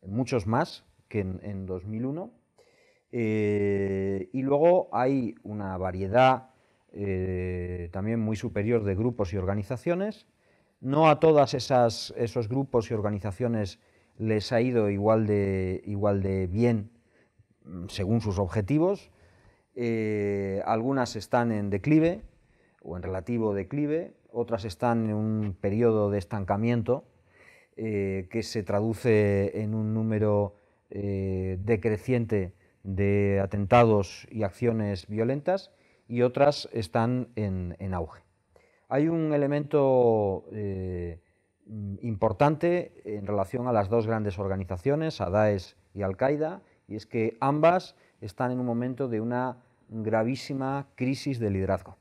muchos más que en, 2001. Eh, y luego hay una variedad eh, también muy superior de grupos y organizaciones. No a todas esas, esos grupos y organizaciones les ha ido igual de, igual de bien mm, según sus objetivos. Eh, algunas están en declive o en relativo declive, otras están en un periodo de estancamiento eh, que se traduce en un número eh, decreciente de atentados y acciones violentas y otras están en, en auge. Hay un elemento importante en relación a las dos grandes organizaciones, a Daesh y Al-Qaeda, y es que ambas están en un momento de una gravísima crisis de liderazgo.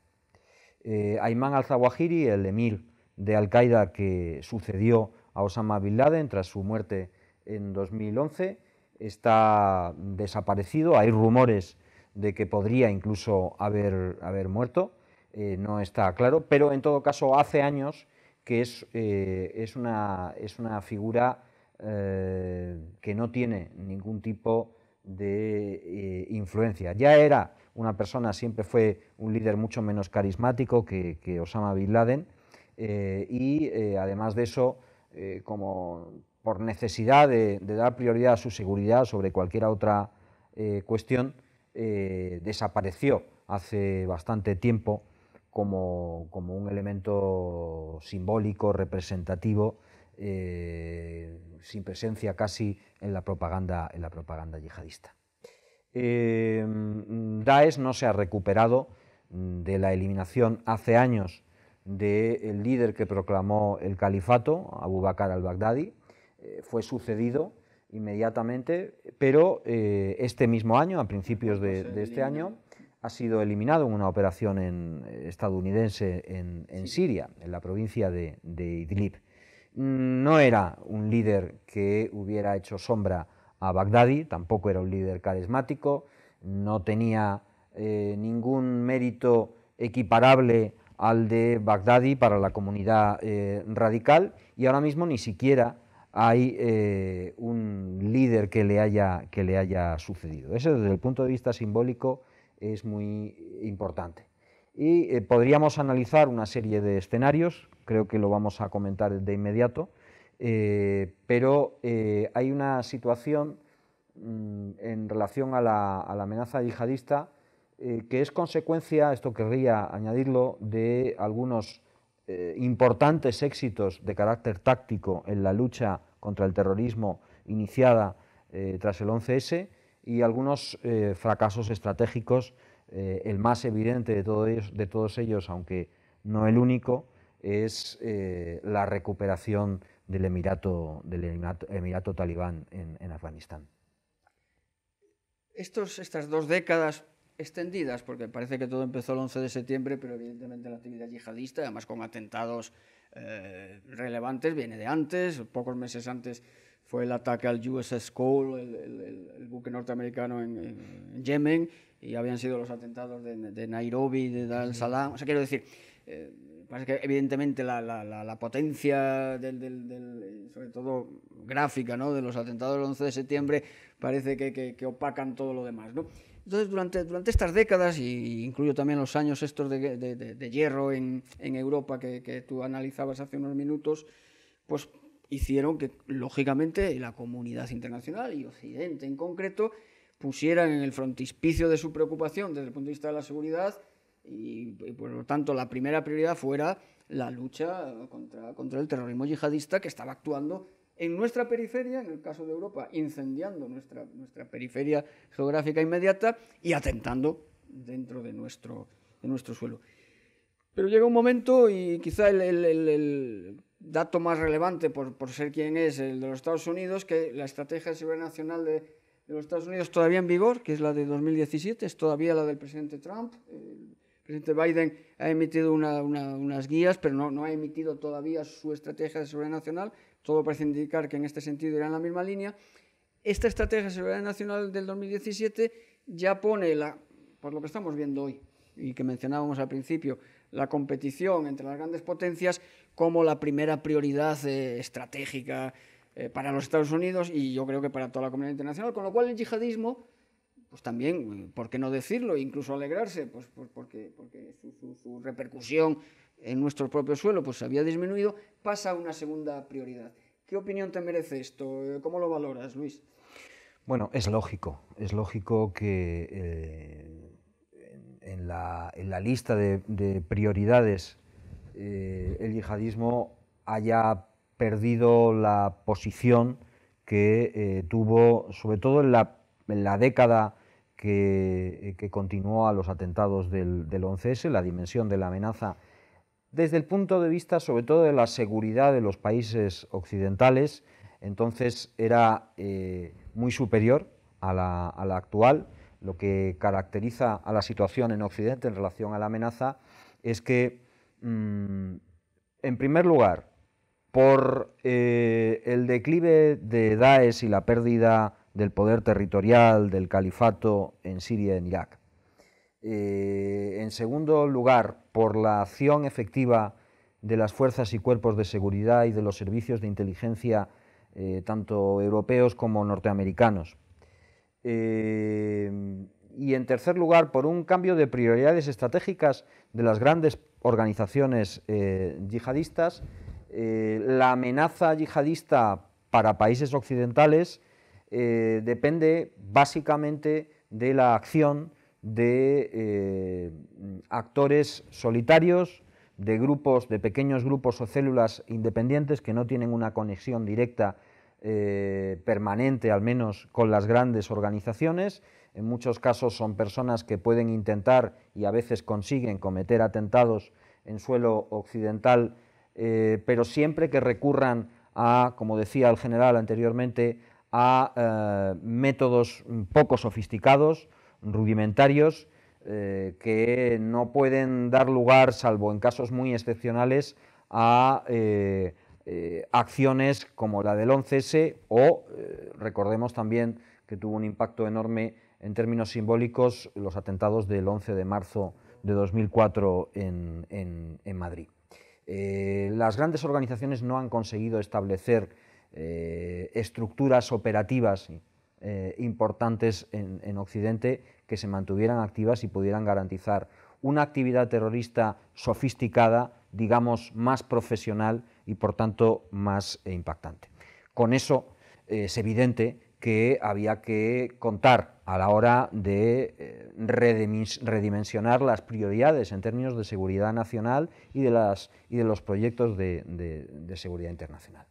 Eh, Ayman al-Zawahiri, el emir de Al-Qaeda que sucedió a Osama Bin Laden tras su muerte en 2011, está desaparecido. Hay rumores de que podría incluso haber, haber muerto, eh, no está claro, pero en todo caso hace años que es, eh, es, una, es una figura que no tiene ningún tipo de influencia. Ya era una persona, siempre fue un líder mucho menos carismático que, Osama Bin Laden. Eh, y eh, además de eso, eh, como por necesidad de, dar prioridad a su seguridad sobre cualquier otra cuestión, desapareció hace bastante tiempo como, como un elemento simbólico, representativo, sin presencia casi en la propaganda, en la propaganda yihadista. Eh, mm, Daesh no se ha recuperado mm, de la eliminación hace años del líder que proclamó el califato, Abu Bakr al-Baghdadi. Eh, fue sucedido inmediatamente, pero eh, este mismo año, a principios de, este año, ha sido eliminado en una operación estadounidense en, Siria, en la provincia de, de, Idlib. Mm, no era un líder que hubiera hecho sombra a Bagdadi, tampoco era un líder carismático, no tenía eh, ningún mérito equiparable al de Bagdadi para la comunidad eh, radical y ahora mismo ni siquiera hay eh, un líder que le, haya, que le haya sucedido. Eso desde el punto de vista simbólico es muy importante. Y podríamos analizar una serie de escenarios, creo que lo vamos a comentar de inmediato, eh, pero eh, hay una situación mm, en relación a la, amenaza yihadista eh, que es consecuencia, esto querría añadirlo, de algunos importantes éxitos de carácter táctico en la lucha contra el terrorismo iniciada tras el 11S y algunos fracasos estratégicos, el más evidente de, de todos ellos, aunque no el único, es la recuperación del Emirato, del Emirato, Talibán en, Afganistán. Estos, estas dos décadas extendidas, porque parece que todo empezó el 11 de septiembre, pero evidentemente la actividad yihadista, además con atentados eh, relevantes, viene de antes, pocos meses antes fue el ataque al USS Cole, el, buque norteamericano en, Yemen, y habían sido los atentados de, Nairobi, de Dar es Salaam. O sea, quiero decir, eh, que evidentemente la, la, la, potencia del, del, sobre todo gráfica ¿no? de los atentados del 11 de septiembre parece que, que, opacan todo lo demás. ¿no? Entonces, durante, durante estas décadas, y incluyo también los años estos de, de, de, de hierro en, en Europa que, que, tú analizabas hace unos minutos, pues hicieron que, lógicamente, la comunidad internacional y Occidente en concreto pusieran en el frontispicio de su preocupación desde el punto de vista de la seguridad y, por lo tanto la primera prioridad fuera la lucha contra, contra el terrorismo yihadista que estaba actuando en nuestra periferia, en el caso de Europa, incendiando nuestra, nuestra periferia geográfica inmediata y atentando dentro de nuestro, de nuestro suelo. Pero llega un momento y quizá el, dato más relevante por, por, ser quien es el de los Estados Unidos, que la estrategia de seguridad nacional de, de, los Estados Unidos todavía en vigor, que es la de 2017, es todavía la del presidente Trump, eh, presidente Biden ha emitido unas guías, pero no, ha emitido todavía su estrategia de seguridad nacional. Todo parece indicar que en este sentido irá en la misma línea. Esta estrategia de seguridad nacional del 2017 ya pone, la, por lo que estamos viendo hoy y que mencionábamos al principio, la competición entre las grandes potencias como la primera prioridad eh, estratégica eh, para los Estados Unidos y yo creo que para toda la comunidad internacional, con lo cual el yihadismo pues también, eh, ¿por qué no decirlo? Incluso alegrarse, pues, pues porque, porque su, repercusión en nuestro propio suelo pues había disminuido, pasa a una segunda prioridad. ¿Qué opinión te merece esto? Eh, ¿Cómo lo valoras, Luis? Bueno, es lógico, es lógico que eh, en, la, lista de, prioridades el yihadismo haya perdido la posición que tuvo, sobre todo en la, en la década que, eh, continuó a los atentados del, 11S, la dimensión de la amenaza desde el punto de vista sobre todo de la seguridad de los países occidentales, entonces era eh, muy superior a la, actual. Lo que caracteriza a la situación en Occidente en relación a la amenaza es que, mm, en primer lugar, por eh, el declive de Daesh y la pérdida del poder territorial del califato en Siria y en Irak. Eh, en segundo lugar, por la acción efectiva de las fuerzas y cuerpos de seguridad y de los servicios de inteligencia, eh, tanto europeos como norteamericanos. Eh, y en tercer lugar, por un cambio de prioridades estratégicas de las grandes organizaciones yihadistas, la amenaza yihadista para países occidentales eh, depende básicamente de la acción de eh, actores solitarios, de grupos, de pequeños grupos o células independientes que no tienen una conexión directa eh, permanente, al menos con las grandes organizaciones. En muchos casos son personas que pueden intentar y a veces consiguen cometer atentados en suelo occidental, pero siempre que recurran a, como decía el general anteriormente, a eh, métodos poco sofisticados, rudimentarios, eh, que no pueden dar lugar, salvo en casos muy excepcionales, a eh, acciones como la del 11S o, recordemos también que tuvo un impacto enorme en términos simbólicos, los atentados del 11 de marzo de 2004 en, en Madrid. las grandes organizaciones no han conseguido establecer eh, estructuras operativas eh, importantes en, Occidente que se mantuvieran activas y pudieran garantizar una actividad terrorista sofisticada, digamos, más profesional y por tanto más eh, impactante. Con eso es evidente que había que contar a la hora de redimensionar las prioridades en términos de seguridad nacional y de, los proyectos de seguridad internacional.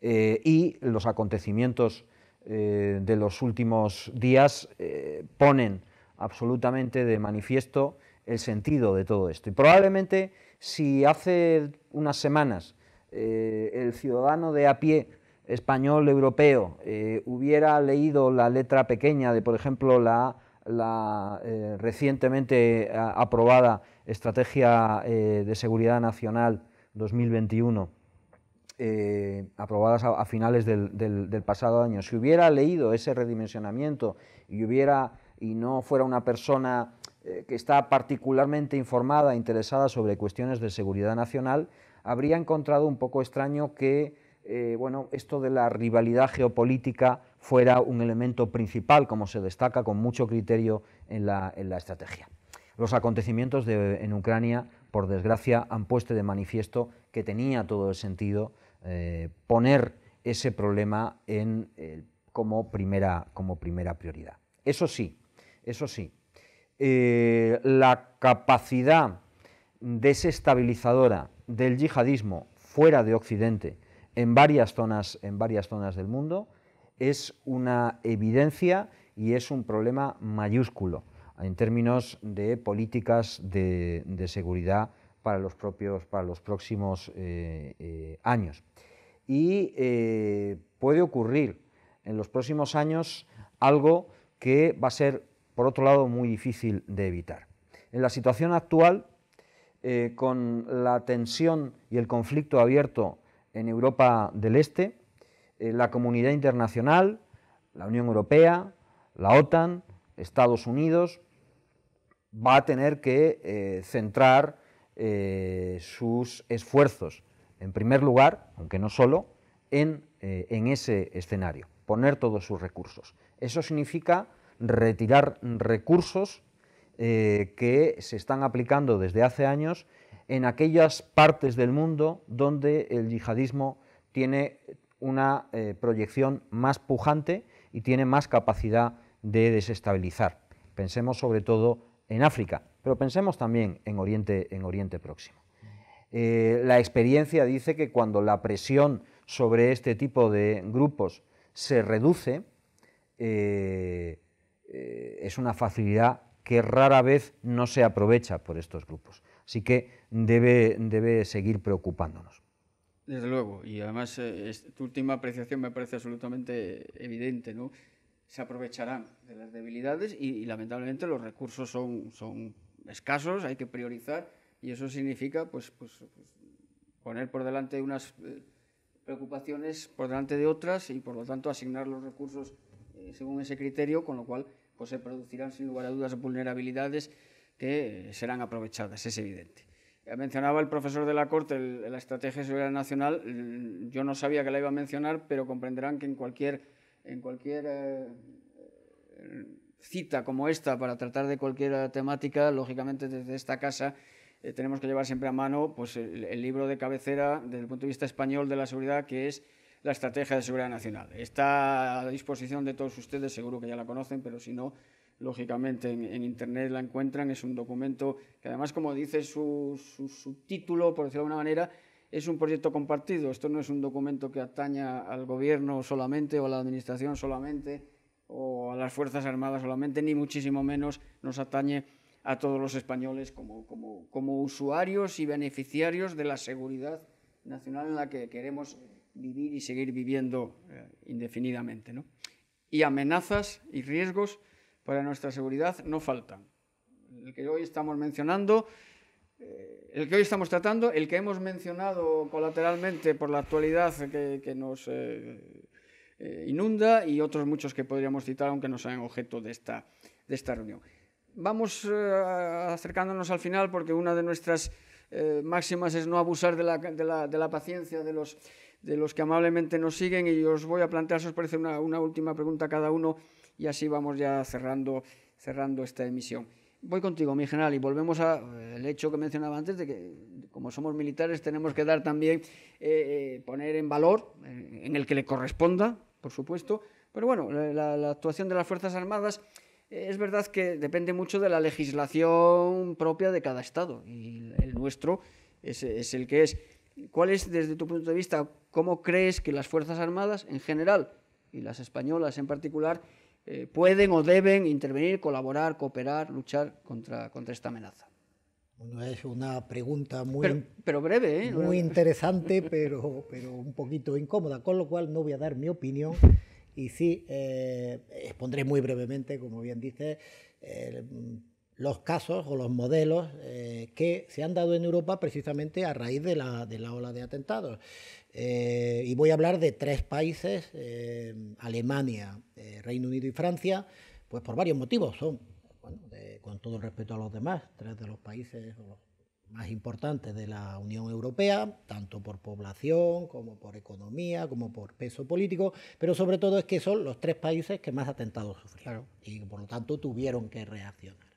Eh, y los acontecimientos eh, de los últimos días eh, ponen absolutamente de manifiesto el sentido de todo esto. Y probablemente si hace unas semanas el ciudadano de a pie español europeo hubiera leído la letra pequeña de, por ejemplo, la, la recientemente aprobada Estrategia de Seguridad Nacional 2021, eh, aprobadas a, finales del, pasado año, si hubiera leído ese redimensionamiento y, hubiera, y no fuera una persona eh, que está particularmente informada, interesada sobre cuestiones de seguridad nacional, habría encontrado un poco extraño que eh, bueno, esto de la rivalidad geopolítica fuera un elemento principal, como se destaca con mucho criterio en la, estrategia. Los acontecimientos en Ucrania, por desgracia, han puesto de manifiesto que tenía todo el sentido eh, poner ese problema eh, como, primera, como primera prioridad. Eso sí, eso sí, eh, la capacidad desestabilizadora del yihadismo fuera de Occidente en varias zonas, en varias zonas del mundo es una evidencia y es un problema mayúsculo en términos de políticas de seguridad para los, propios, para los próximos eh, eh, años. Y eh, puede ocurrir en los próximos años algo que va a ser, por otro lado, muy difícil de evitar. En la situación actual, con la tensión y el conflicto abierto en Europa del Este, la comunidad internacional, la Unión Europea, la OTAN, Estados Unidos, va a tener que centrar eh, sus esfuerzos, en primer lugar, aunque no solo, eh, en, ese escenario, poner todos sus recursos. Eso significa retirar recursos eh, que se están aplicando desde hace años en aquellas partes del mundo donde el yihadismo tiene una proyección más pujante y tiene más capacidad de desestabilizar. Pensemos sobre todo en África, pero pensemos también en Oriente, en Oriente Próximo. Eh, la experiencia dice que cuando la presión sobre este tipo de grupos se reduce, eh, eh, es una facilidad que rara vez no se aprovecha por estos grupos. Así que debe, debe seguir preocupándonos. Desde luego, y además tu última apreciación me parece absolutamente evidente, ¿no? Se aprovecharán de las debilidades y, y lamentablemente los recursos son, son escasos, hay que priorizar y eso significa pues, pues, pues poner por delante unas eh, preocupaciones por delante de otras y por lo tanto asignar los recursos eh, según ese criterio, con lo cual pues, se producirán sin lugar a dudas vulnerabilidades que eh, serán aprovechadas, es evidente. Mencionaba el profesor de la Corte la Estrategia de Seguridad Nacional. Mm, yo no sabía que la iba a mencionar, pero comprenderán que en cualquier, en cualquier cita como esta para tratar de cualquier temática, lógicamente desde esta casa eh, tenemos que llevar siempre a mano pues, el, libro de cabecera desde el punto de vista español de la seguridad, que es la Estrategia de Seguridad Nacional. Está a disposición de todos ustedes, seguro que ya la conocen, pero si no, lógicamente en, Internet la encuentran. Es un documento que además, como dice su, su, su título, por decirlo de alguna manera, es un proyecto compartido. Esto no es un documento que ataña al gobierno solamente o a la administración solamente o a las Fuerzas Armadas solamente, ni muchísimo menos nos atañe a todos los españoles como, usuarios y beneficiarios de la seguridad nacional en la que queremos vivir y seguir viviendo eh, indefinidamente. ¿no? Y amenazas y riesgos para nuestra seguridad no faltan. El que hoy estamos mencionando, eh, el que hoy estamos tratando, el que hemos mencionado colateralmente por la actualidad que, nos eh, eh, inunda y otros muchos que podríamos citar, aunque no sean objeto de esta, de esta reunión. Vamos eh, acercándonos al final porque una de nuestras eh, máximas es no abusar de la, de la, de la paciencia de los, de los, que amablemente nos siguen y os voy a plantear, si os parece, una, una última pregunta a cada uno y así vamos ya cerrando, cerrando esta emisión. Voy contigo, mi general, y volvemos al hecho que mencionaba antes de que, como somos militares, tenemos que dar también, poner en valor, en el que le corresponda, por supuesto, pero bueno, la, actuación de las Fuerzas Armadas eh, es verdad que depende mucho de la legislación propia de cada Estado y el nuestro es, el que es. ¿Cuál es, desde tu punto de vista, cómo crees que las Fuerzas Armadas en general y las españolas en particular eh, pueden o deben intervenir, colaborar, cooperar, luchar contra esta amenaza? es una pregunta muy, pero, breve, ¿eh? muy [laughs] interesante, pero, pero un poquito incómoda, con lo cual no voy a dar mi opinión. Y sí, eh, expondré muy brevemente, como bien dice, los casos o los modelos eh, que se han dado en Europa precisamente a raíz de la, de la ola de atentados. y voy a hablar de tres países, Alemania, Reino Unido y Francia, pues por varios motivos. Son con todo respeto a los demás, tres de los países más importantes de la Unión Europea, tanto por población como por economía, como por peso político, pero sobre todo es que son los tres países que más atentados sufrieron y por lo tanto tuvieron que reaccionar.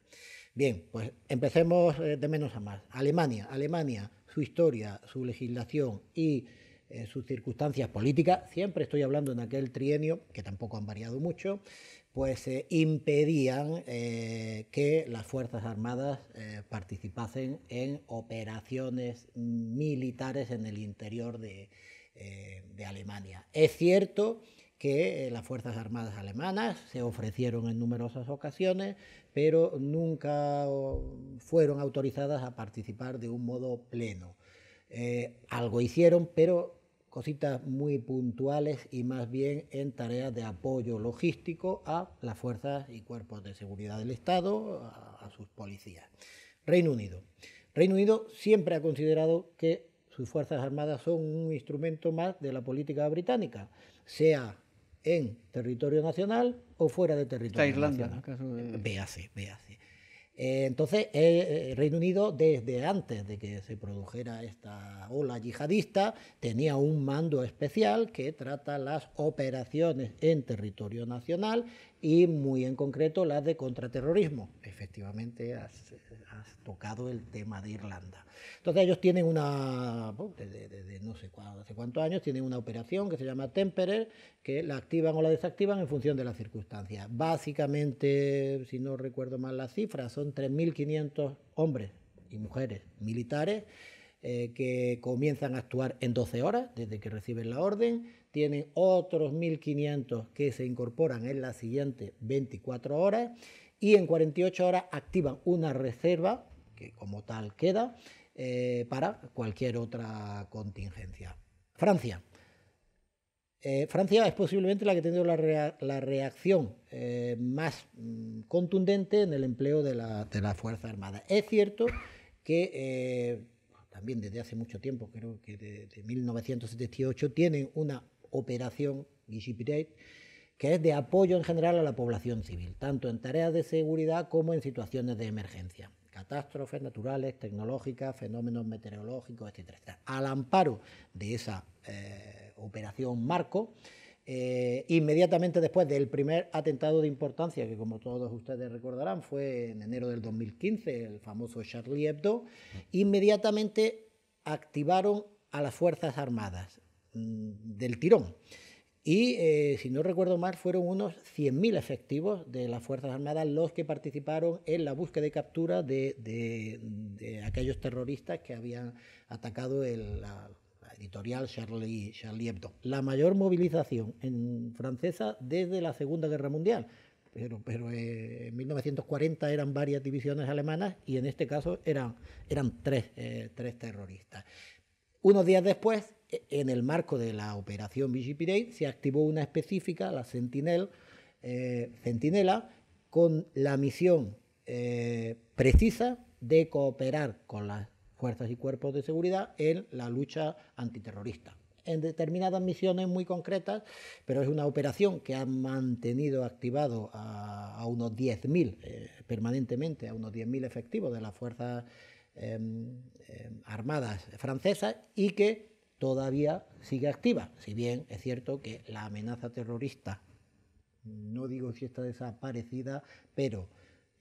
Bien, pues empecemos eh, de menos a más. Alemania, Alemania, su historia, su legislación y eh, sus circunstancias políticas, siempre estoy hablando en aquel trienio, que tampoco han variado mucho, pues eh, impedían eh, que las Fuerzas Armadas eh, participasen en operaciones militares en el interior de Alemania. Es cierto que las Fuerzas Armadas alemanas se ofrecieron en numerosas ocasiones, pero nunca fueron autorizadas a participar de un modo pleno. algo hicieron, pero cositas muy puntuales y más bien en tareas de apoyo logístico a las fuerzas y cuerpos de seguridad del Estado, a, sus policías. Reino Unido. Reino Unido siempre ha considerado que sus Fuerzas Armadas son un instrumento más de la política británica, sea en territorio nacional o fuera de territorio Está Irlanda, En eh, entonces, el eh, eh, Reino Unido, desde antes de que se produjera esta ola yihadista, tenía un mando especial que trata las operaciones en territorio nacional y muy en concreto las de contraterrorismo. Efectivamente, has, tocado el tema de Irlanda. Entonces ellos tienen una, desde, no sé hace cuántos años, tienen una operación que se llama Temperer, que la activan o la desactivan en función de las circunstancias. Básicamente, si no recuerdo mal las cifras, son 3.500 hombres y mujeres militares eh, que comienzan a actuar en 12 horas desde que reciben la orden tienen otros 1.500 que se incorporan en las siguientes 24 horas y en 48 horas activan una reserva, que como tal queda, eh, para cualquier otra contingencia. Francia. Eh, Francia es posiblemente la que ha tenido la, reacción eh, más mm, contundente en el empleo de la, de la Fuerza Armada. Es cierto que también desde hace mucho tiempo, creo que de, de 1978, tienen una operación Gishipirate, que es de apoyo en general a la población civil, tanto en tareas de seguridad como en situaciones de emergencia, catástrofes naturales, tecnológicas, fenómenos meteorológicos, etcétera, Al amparo de esa eh, operación Marco, eh, inmediatamente después del primer atentado de importancia, que como todos ustedes recordarán fue en enero del 2015, el famoso Charlie Hebdo, mm. inmediatamente activaron a las Fuerzas Armadas Mm, del tirón. Y eh, si no recuerdo mal, fueron unos 100.000 efectivos de las Fuerzas Armadas los que participaron en la búsqueda y captura de, aquellos terroristas que habían atacado el, la, editorial Charlie, Hebdo. La mayor movilización francesa desde la Segunda Guerra Mundial. Pero, eh, en 1940 eran varias divisiones alemanas y en este caso eran, eran tres eh, terroristas. Unos días después, e, en el marco de la operación BGP se activó una específica, la Sentinel, eh, Centinela, con la misión eh, precisa de cooperar con las fuerzas y cuerpos de seguridad en la lucha antiterrorista en determinadas misiones muy concretas, pero es una operación que ha mantenido activado a, unos 10.000 eh, permanentemente, a unos 10.000 efectivos de las fuerzas Em, em, armadas francesas y que todavía sigue activa, si bien es cierto que la amenaza terrorista, no digo si está desaparecida, pero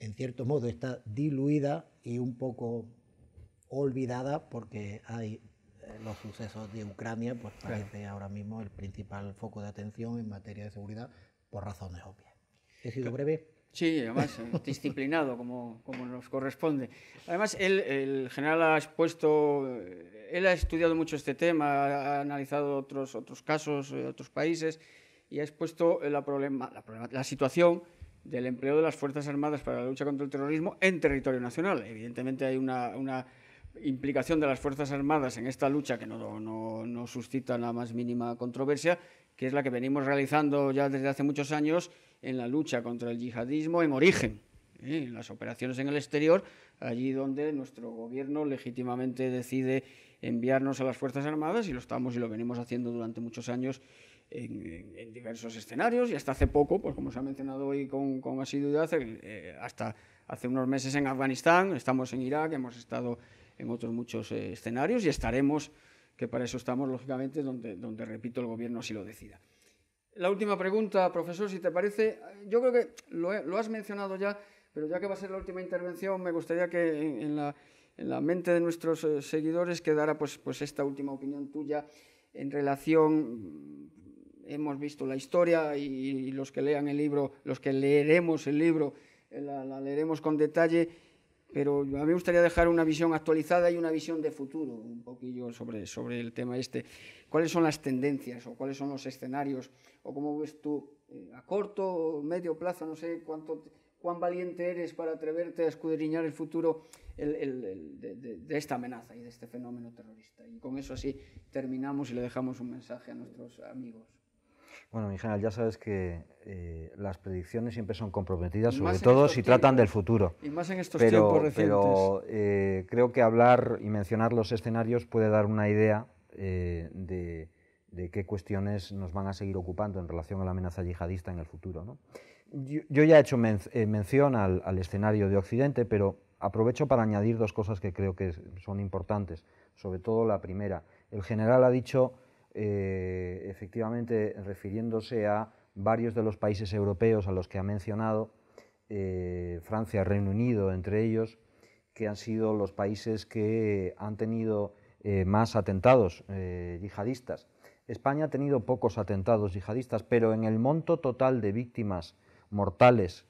en cierto modo está diluida y un poco olvidada porque hay eh, los sucesos de Ucrania, pues parece ahora mismo el principal foco de atención en materia de seguridad por razones obvias. ¿He sido breve? Sí, además, eh, [laughs] disciplinado como, como, nos corresponde. Además, el general ha expuesto, eh, él ha estudiado mucho este tema, ha analizado otros, otros casos de eh, otros países y ha expuesto la, problema, la, situación del empleo de las Fuerzas Armadas para la lucha contra el terrorismo en territorio nacional. Evidentemente hay una, una implicación de las Fuerzas Armadas en esta lucha que no, no, no suscita la más mínima controversia, que es la que venimos realizando ya desde hace muchos años en la lucha contra el yihadismo en origen, ¿eh? en las operaciones en el exterior, allí donde nuestro gobierno legítimamente decide enviarnos a las Fuerzas Armadas y lo estamos y lo venimos haciendo durante muchos años en, diversos escenarios y hasta hace poco, pues como se ha mencionado hoy con, con asiduidad, eh, hasta hace unos meses en Afganistán, estamos en Irak, hemos estado en otros muchos eh, escenarios y estaremos, que para eso estamos lógicamente, donde, donde repito, el gobierno así lo decida. La última pregunta, profesor, si te parece, yo creo que lo, has mencionado ya, pero ya que va a ser la última intervención, me gustaría que en, la, mente de nuestros eh, seguidores quedara pues, pues esta última opinión tuya en relación, mm, hemos visto la historia y, los que lean el libro, los que leeremos el libro, eh, la, la leeremos con detalle pero a mí me gustaría dejar una visión actualizada y una visión de futuro, un poquillo sobre, sobre el tema este. ¿Cuáles son las tendencias o cuáles son los escenarios? ¿O cómo ves tú eh, a corto o medio plazo? No sé cuánto, cuán valiente eres para atreverte a escudriñar el futuro de, esta amenaza y de este fenómeno terrorista. Y con eso así terminamos y le dejamos un mensaje a nuestros amigos. Bueno, mi general, ya sabes que eh, las predicciones siempre son comprometidas, sobre todo si tratan del futuro. Y más en estos tiempos recientes. Pero eh, creo que hablar y mencionar los escenarios puede dar una idea eh, de, qué cuestiones nos van a seguir ocupando en relación a la amenaza yihadista en el futuro. ¿no? Yo, ya he hecho mención al escenario de Occidente, pero aprovecho para añadir dos cosas que creo que son importantes, sobre todo la primera. El general ha dicho eh, efectivamente refiriéndose a varios de los países europeos a los que ha mencionado, eh, Francia, Reino Unido, entre ellos, que han sido los países que han tenido eh, más atentados yihadistas. España ha tenido pocos atentados yihadistas, pero en el monto total de víctimas mortales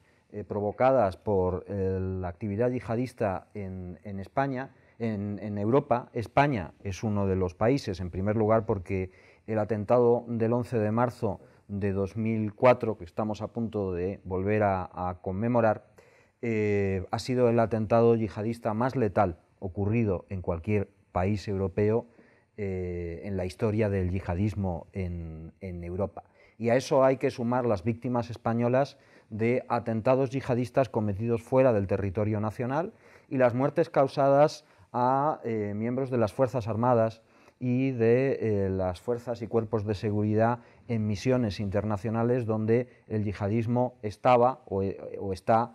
provocadas por la actividad yihadista en España, en, Europa, España es uno de los países, en primer lugar porque el atentado del 11 de marzo de 2004, que estamos a punto de volver a, conmemorar, eh, ha sido el atentado yihadista más letal ocurrido en cualquier país europeo eh, en la historia del yihadismo en, en, Europa. Y a eso hay que sumar las víctimas españolas de atentados yihadistas cometidos fuera del territorio nacional y las muertes causadas a eh, miembros de las Fuerzas Armadas y de eh, las fuerzas y cuerpos de seguridad en misiones internacionales donde el yihadismo estaba o, eh, está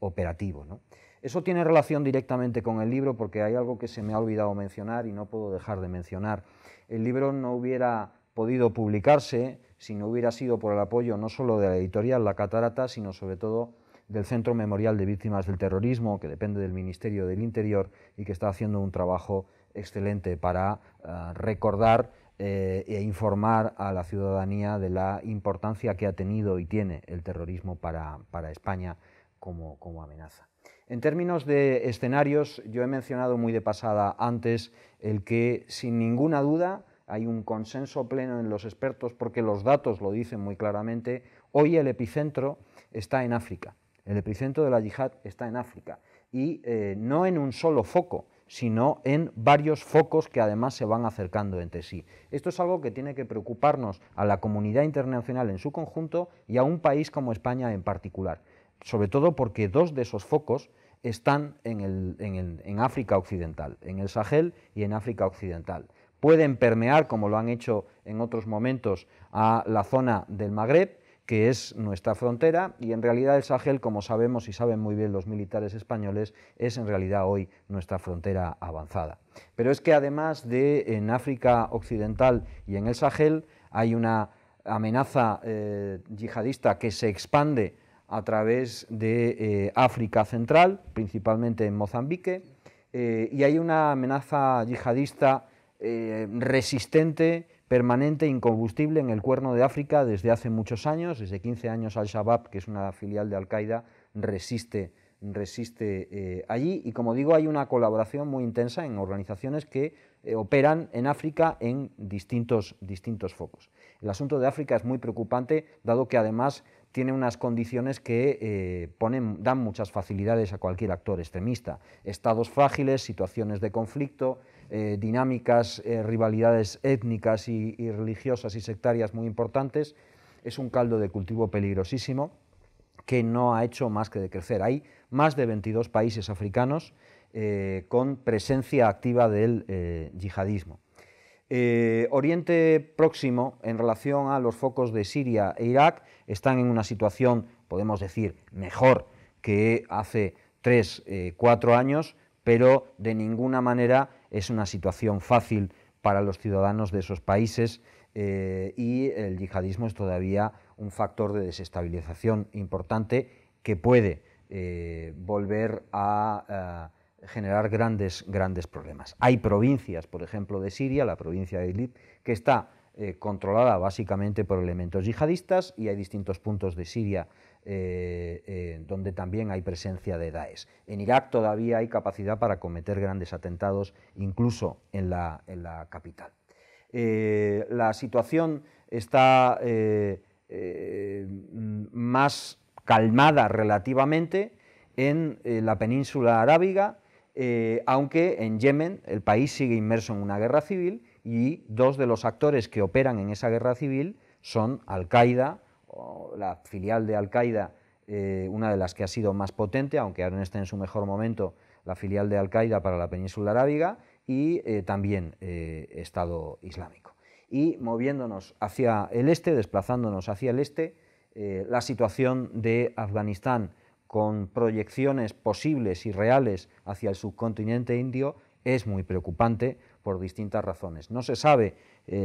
operativo. Eso tiene relación directamente con el libro porque hay algo que se me ha olvidado mencionar y no puedo dejar de mencionar. El libro no hubiera podido publicarse si no hubiera sido por el apoyo no solo de la editorial La Catarata, sino sobre todo del Centro Memorial de Víctimas del Terrorismo, que depende del Ministerio del Interior y que está haciendo un trabajo excelente para eh, recordar eh, e informar a la ciudadanía de la importancia que ha tenido y tiene el terrorismo para, España como amenaza. En términos de escenarios, yo he mencionado muy de pasada antes el que sin ninguna duda hay un consenso pleno en los expertos porque los datos lo dicen muy claramente, hoy el epicentro está en África. El epicentro de la yihad está en África y eh, no en un solo foco, sino en varios focos que además se van acercando entre sí. Esto es algo que tiene que preocuparnos a la comunidad internacional en su conjunto y a un país como España en particular, sobre todo porque dos de esos focos están en África Occidental, en el Sahel y en África Occidental. Pueden permear, como lo han hecho en otros momentos, a la zona del Magreb, que es nuestra frontera y en realidad el Sahel, como sabemos y saben muy bien los militares españoles, es en realidad hoy nuestra frontera avanzada. Pero es que además de en África Occidental y en el Sahel hay una amenaza eh, yihadista que se expande a través de eh, África Central, principalmente en Mozambique, eh, y hay una amenaza yihadista resistente, permanente incombustible en el cuerno de África desde hace muchos años, desde 15 años Al-Shabaab, que es una filial de Al-Qaeda, resiste, resiste eh, allí y como digo hay una colaboración muy intensa en organizaciones que eh, operan en África en distintos, distintos focos. El asunto de África es muy preocupante dado que además tiene unas condiciones que eh, ponen, dan muchas facilidades a cualquier actor extremista. Estados frágiles, situaciones de conflicto, eh, dinámicas, eh, rivalidades étnicas y, religiosas y sectarias muy importantes, es un caldo de cultivo peligrosísimo que no ha hecho más que decrecer. Hay más de 22 países africanos eh, con presencia activa del yihadismo. Oriente Próximo, en relación a los focos de Siria e Irak, están en una situación, podemos decir, mejor que hace tres, cuatro años, pero de ninguna manera es una situación fácil para los ciudadanos de esos países eh, y el yihadismo es todavía un factor de desestabilización importante que puede eh, volver a, eh, generar grandes, grandes problemas. Hay provincias, por ejemplo, de Siria, la provincia de Idlib, que está controlada básicamente por elementos yihadistas y hay distintos puntos de Siria eh, eh, donde también hay presencia de Daesh. En Irak todavía hay capacidad para cometer grandes atentados, incluso en la, capital. Eh, la situación está más calmada relativamente en la península arábiga, aunque en Yemen el país sigue inmerso en una guerra civil y dos de los actores que operan en esa guerra civil son Al-Qaeda, la filial de Al-Qaeda, eh, una de las que ha sido más potente, aunque ahora esté en su mejor momento, la filial de Al-Qaeda para la península arábiga y eh, también eh, Estado Islámico. Y moviéndonos hacia el este, desplazándonos hacia el este, la situación de Afganistán con proyecciones posibles y reales hacia el subcontinente indio es muy preocupante por distintas razones. No se sabe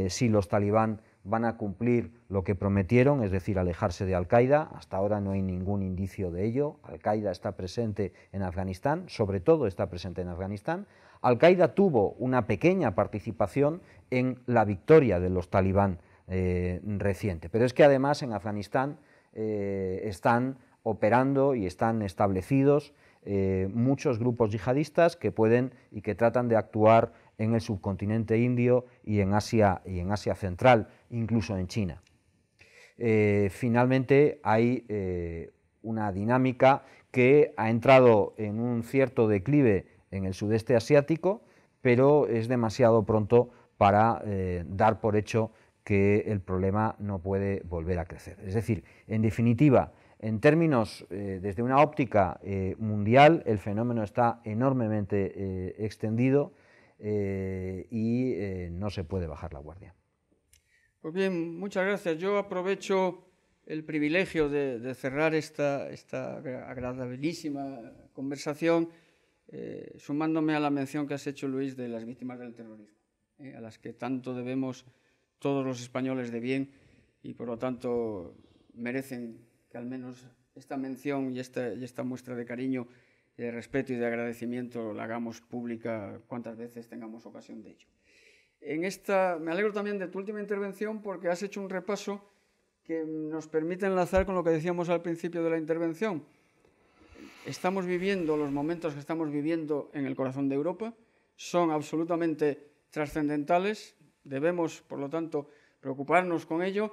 si los talibán van a cumplir lo que prometieron, es decir, alejarse de Al-Qaeda. Hasta ahora no hay ningún indicio de ello. Al-Qaeda está presente en Afganistán, sobre todo está presente en Afganistán. Al-Qaeda tuvo una pequeña participación en la victoria de los talibán eh, reciente. Pero es que además en Afganistán eh, están operando y están establecidos eh, muchos grupos yihadistas que pueden y que tratan de actuar en el subcontinente indio y en Asia, y en Asia Central, incluso en China. Eh, finalmente hay eh, una dinámica que ha entrado en un cierto declive en el sudeste asiático, pero es demasiado pronto para eh, dar por hecho que el problema no puede volver a crecer. Es decir, en definitiva, en términos, desde una óptica mundial, el fenómeno está enormemente extendido, eh, y eh, no se puede bajar la guardia. Pues bien, muchas gracias. Yo aprovecho el privilegio de, cerrar esta, esta, agradabilísima conversación eh, sumándome a la mención que has hecho, Luis, de las víctimas del terrorismo, a las que tanto debemos todos los españoles de bien y por lo tanto merecen que al menos esta mención y esta muestra de cariño de respeto y de agradecimiento la hagamos pública cuantas veces tengamos ocasión de ello. En esta, me alegro también de tu última intervención porque has hecho un repaso que nos permite enlazar con lo que decíamos al principio de la intervención. Estamos viviendo los momentos que estamos viviendo en el corazón de Europa, son absolutamente trascendentales, debemos, por lo tanto, preocuparnos con ello,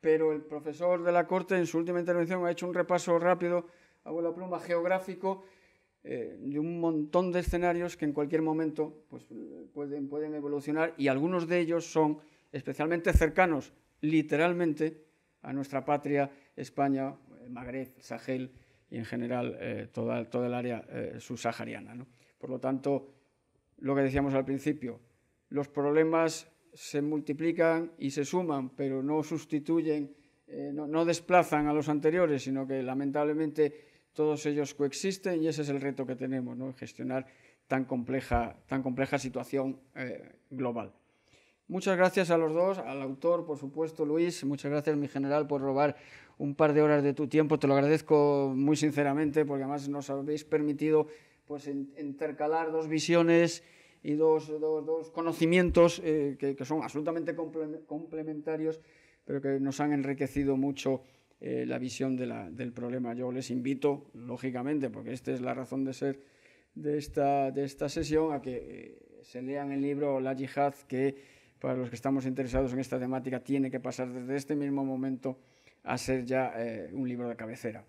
pero el profesor de la Corte en su última intervención ha hecho un repaso rápido a la pluma geográfico eh, de un montón de escenarios que en cualquier momento pues, pueden, pueden evolucionar y algunos de ellos son especialmente cercanos, literalmente, a nuestra patria, España, eh, Magreb, Sahel y en general eh, toda, toda, el área subsahariana. Por lo tanto, lo que decíamos al principio, los problemas se multiplican y se suman, pero no sustituyen, no, desplazan a los anteriores, sino que lamentablemente todos ellos coexisten y ese es el reto que tenemos, ¿no? gestionar tan compleja, tan compleja situación eh, global. Muchas gracias a los dos, al autor, por supuesto, Luis, muchas gracias, mi general, por robar un par de horas de tu tiempo, te lo agradezco muy sinceramente, porque además nos habéis permitido pues, intercalar dos visiones y dos, conocimientos eh, que, son absolutamente complementarios, pero que nos han enriquecido mucho eh, la visión del problema. Yo les invito, lógicamente, porque esta es la razón de ser de esta, sesión, a que eh, se lean el libro La Yihad, que para los que estamos interesados en esta temática tiene que pasar desde este mismo momento a ser ya eh, un libro de cabecera.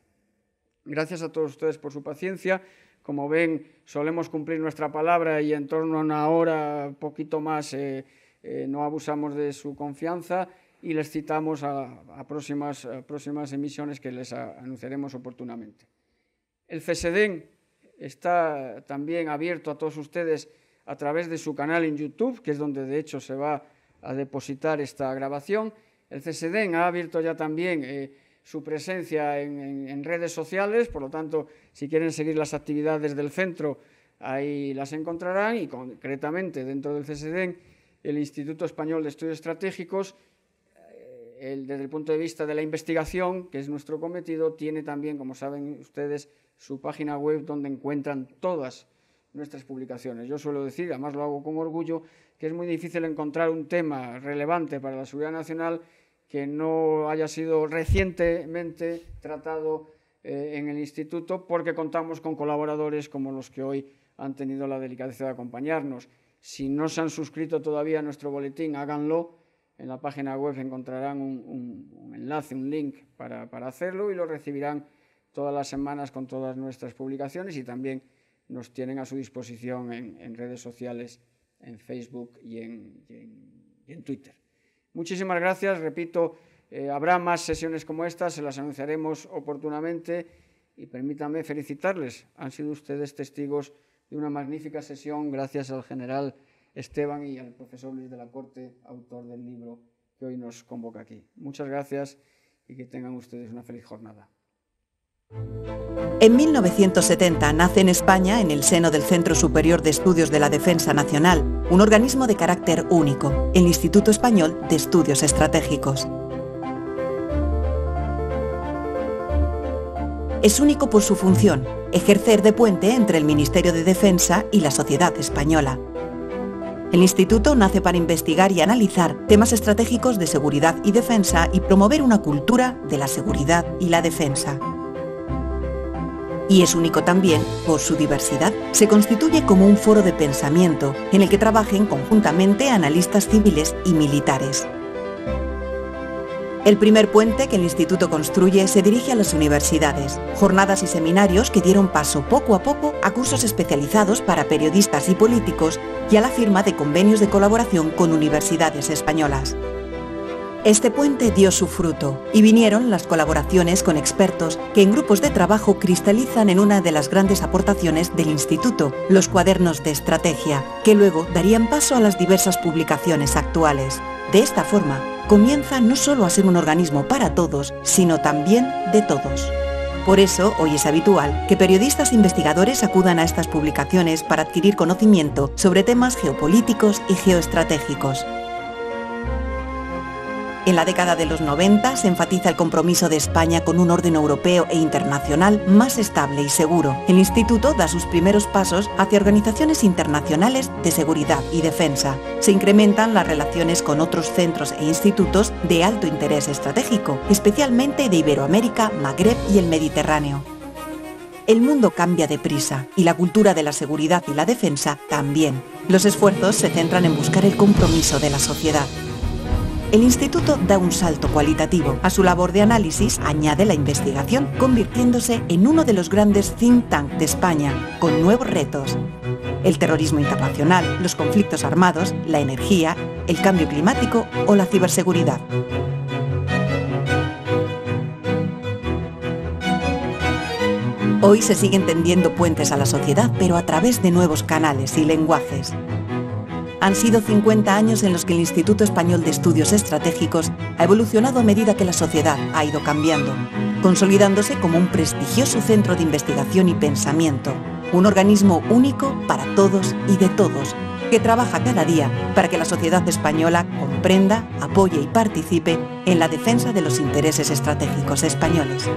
Gracias a todos ustedes por su paciencia. Como ven, solemos cumplir nuestra palabra y en torno a una hora, poquito más, no abusamos de su confianza y les citamos a, próximas, próximas emisiones que les anunciaremos oportunamente. El CSDN está también abierto a todos ustedes a través de su canal en YouTube, que es donde de hecho se va a depositar esta grabación. El CSDEN ha abierto ya también eh, su presencia en, redes sociales, por lo tanto, si quieren seguir las actividades del centro, ahí las encontrarán y concretamente dentro del CSDEN, el Instituto Español de Estudios Estratégicos desde el punto de vista de la investigación, que es nuestro cometido, tiene también, como saben ustedes, su página web donde encuentran todas nuestras publicaciones. Yo suelo decir, además lo hago con orgullo, que es muy difícil encontrar un tema relevante para la seguridad nacional que no haya sido recientemente tratado eh, en el instituto porque contamos con colaboradores como los que hoy han tenido la delicadeza de acompañarnos. Si no se han suscrito todavía a nuestro boletín, háganlo en la página web encontrarán un, enlace, un link para, hacerlo y lo recibirán todas las semanas con todas nuestras publicaciones y también nos tienen a su disposición en, redes sociales, en Facebook y en, Twitter. Muchísimas gracias, repito, eh, habrá más sesiones como esta, se las anunciaremos oportunamente y permítanme felicitarles, han sido ustedes testigos de una magnífica sesión gracias al general Esteban y al profesor Luis de la Corte, autor del libro que hoy nos convoca aquí. Muchas gracias y que tengan ustedes una feliz jornada. En 1970 nace en España, en el seno del Centro Superior de Estudios de la Defensa Nacional, un organismo de carácter único, el Instituto Español de Estudios Estratégicos. Es único por su función, ejercer de puente entre el Ministerio de Defensa y la sociedad española. El instituto nace para investigar y analizar temas estratégicos de seguridad y defensa y promover una cultura de la seguridad y la defensa. Y es único también por su diversidad. Se constituye como un foro de pensamiento en el que trabajen conjuntamente analistas civiles y militares. El primer puente que el instituto construye se dirige a las universidades, jornadas y seminarios que dieron paso poco a poco a cursos especializados para periodistas y políticos y a la firma de convenios de colaboración con universidades españolas. Este puente dio su fruto y vinieron las colaboraciones con expertos que en grupos de trabajo cristalizan en una de las grandes aportaciones del instituto, los cuadernos de estrategia, que luego darían paso a las diversas publicaciones actuales. De esta forma, comienza no solo a ser un organismo para todos, sino también de todos. Por eso, hoy es habitual que periodistas e investigadores acudan a estas publicaciones para adquirir conocimiento sobre temas geopolíticos y geoestratégicos. En la década de los 90 se enfatiza el compromiso de España con un orden europeo e internacional más estable y seguro. El Instituto da sus primeros pasos hacia organizaciones internacionales de seguridad y defensa. Se incrementan las relaciones con otros centros e institutos de alto interés estratégico, especialmente de Iberoamérica, Magreb y el Mediterráneo. El mundo cambia deprisa y la cultura de la seguridad y la defensa también. Los esfuerzos se centran en buscar el compromiso de la sociedad el instituto da un salto cualitativo. A su labor de análisis añade la investigación, convirtiéndose en uno de los grandes think tank de España, con nuevos retos. El terrorismo internacional, los conflictos armados, la energía, el cambio climático o la ciberseguridad. Hoy se siguen tendiendo puentes a la sociedad, pero a través de nuevos canales y lenguajes. Han sido 50 años en los que el Instituto Español de Estudios Estratégicos ha evolucionado a medida que la sociedad ha ido cambiando, consolidándose como un prestigioso centro de investigación y pensamiento, un organismo único para todos y de todos, que trabaja cada día para que la sociedad española comprenda, apoye y participe en la defensa de los intereses estratégicos españoles.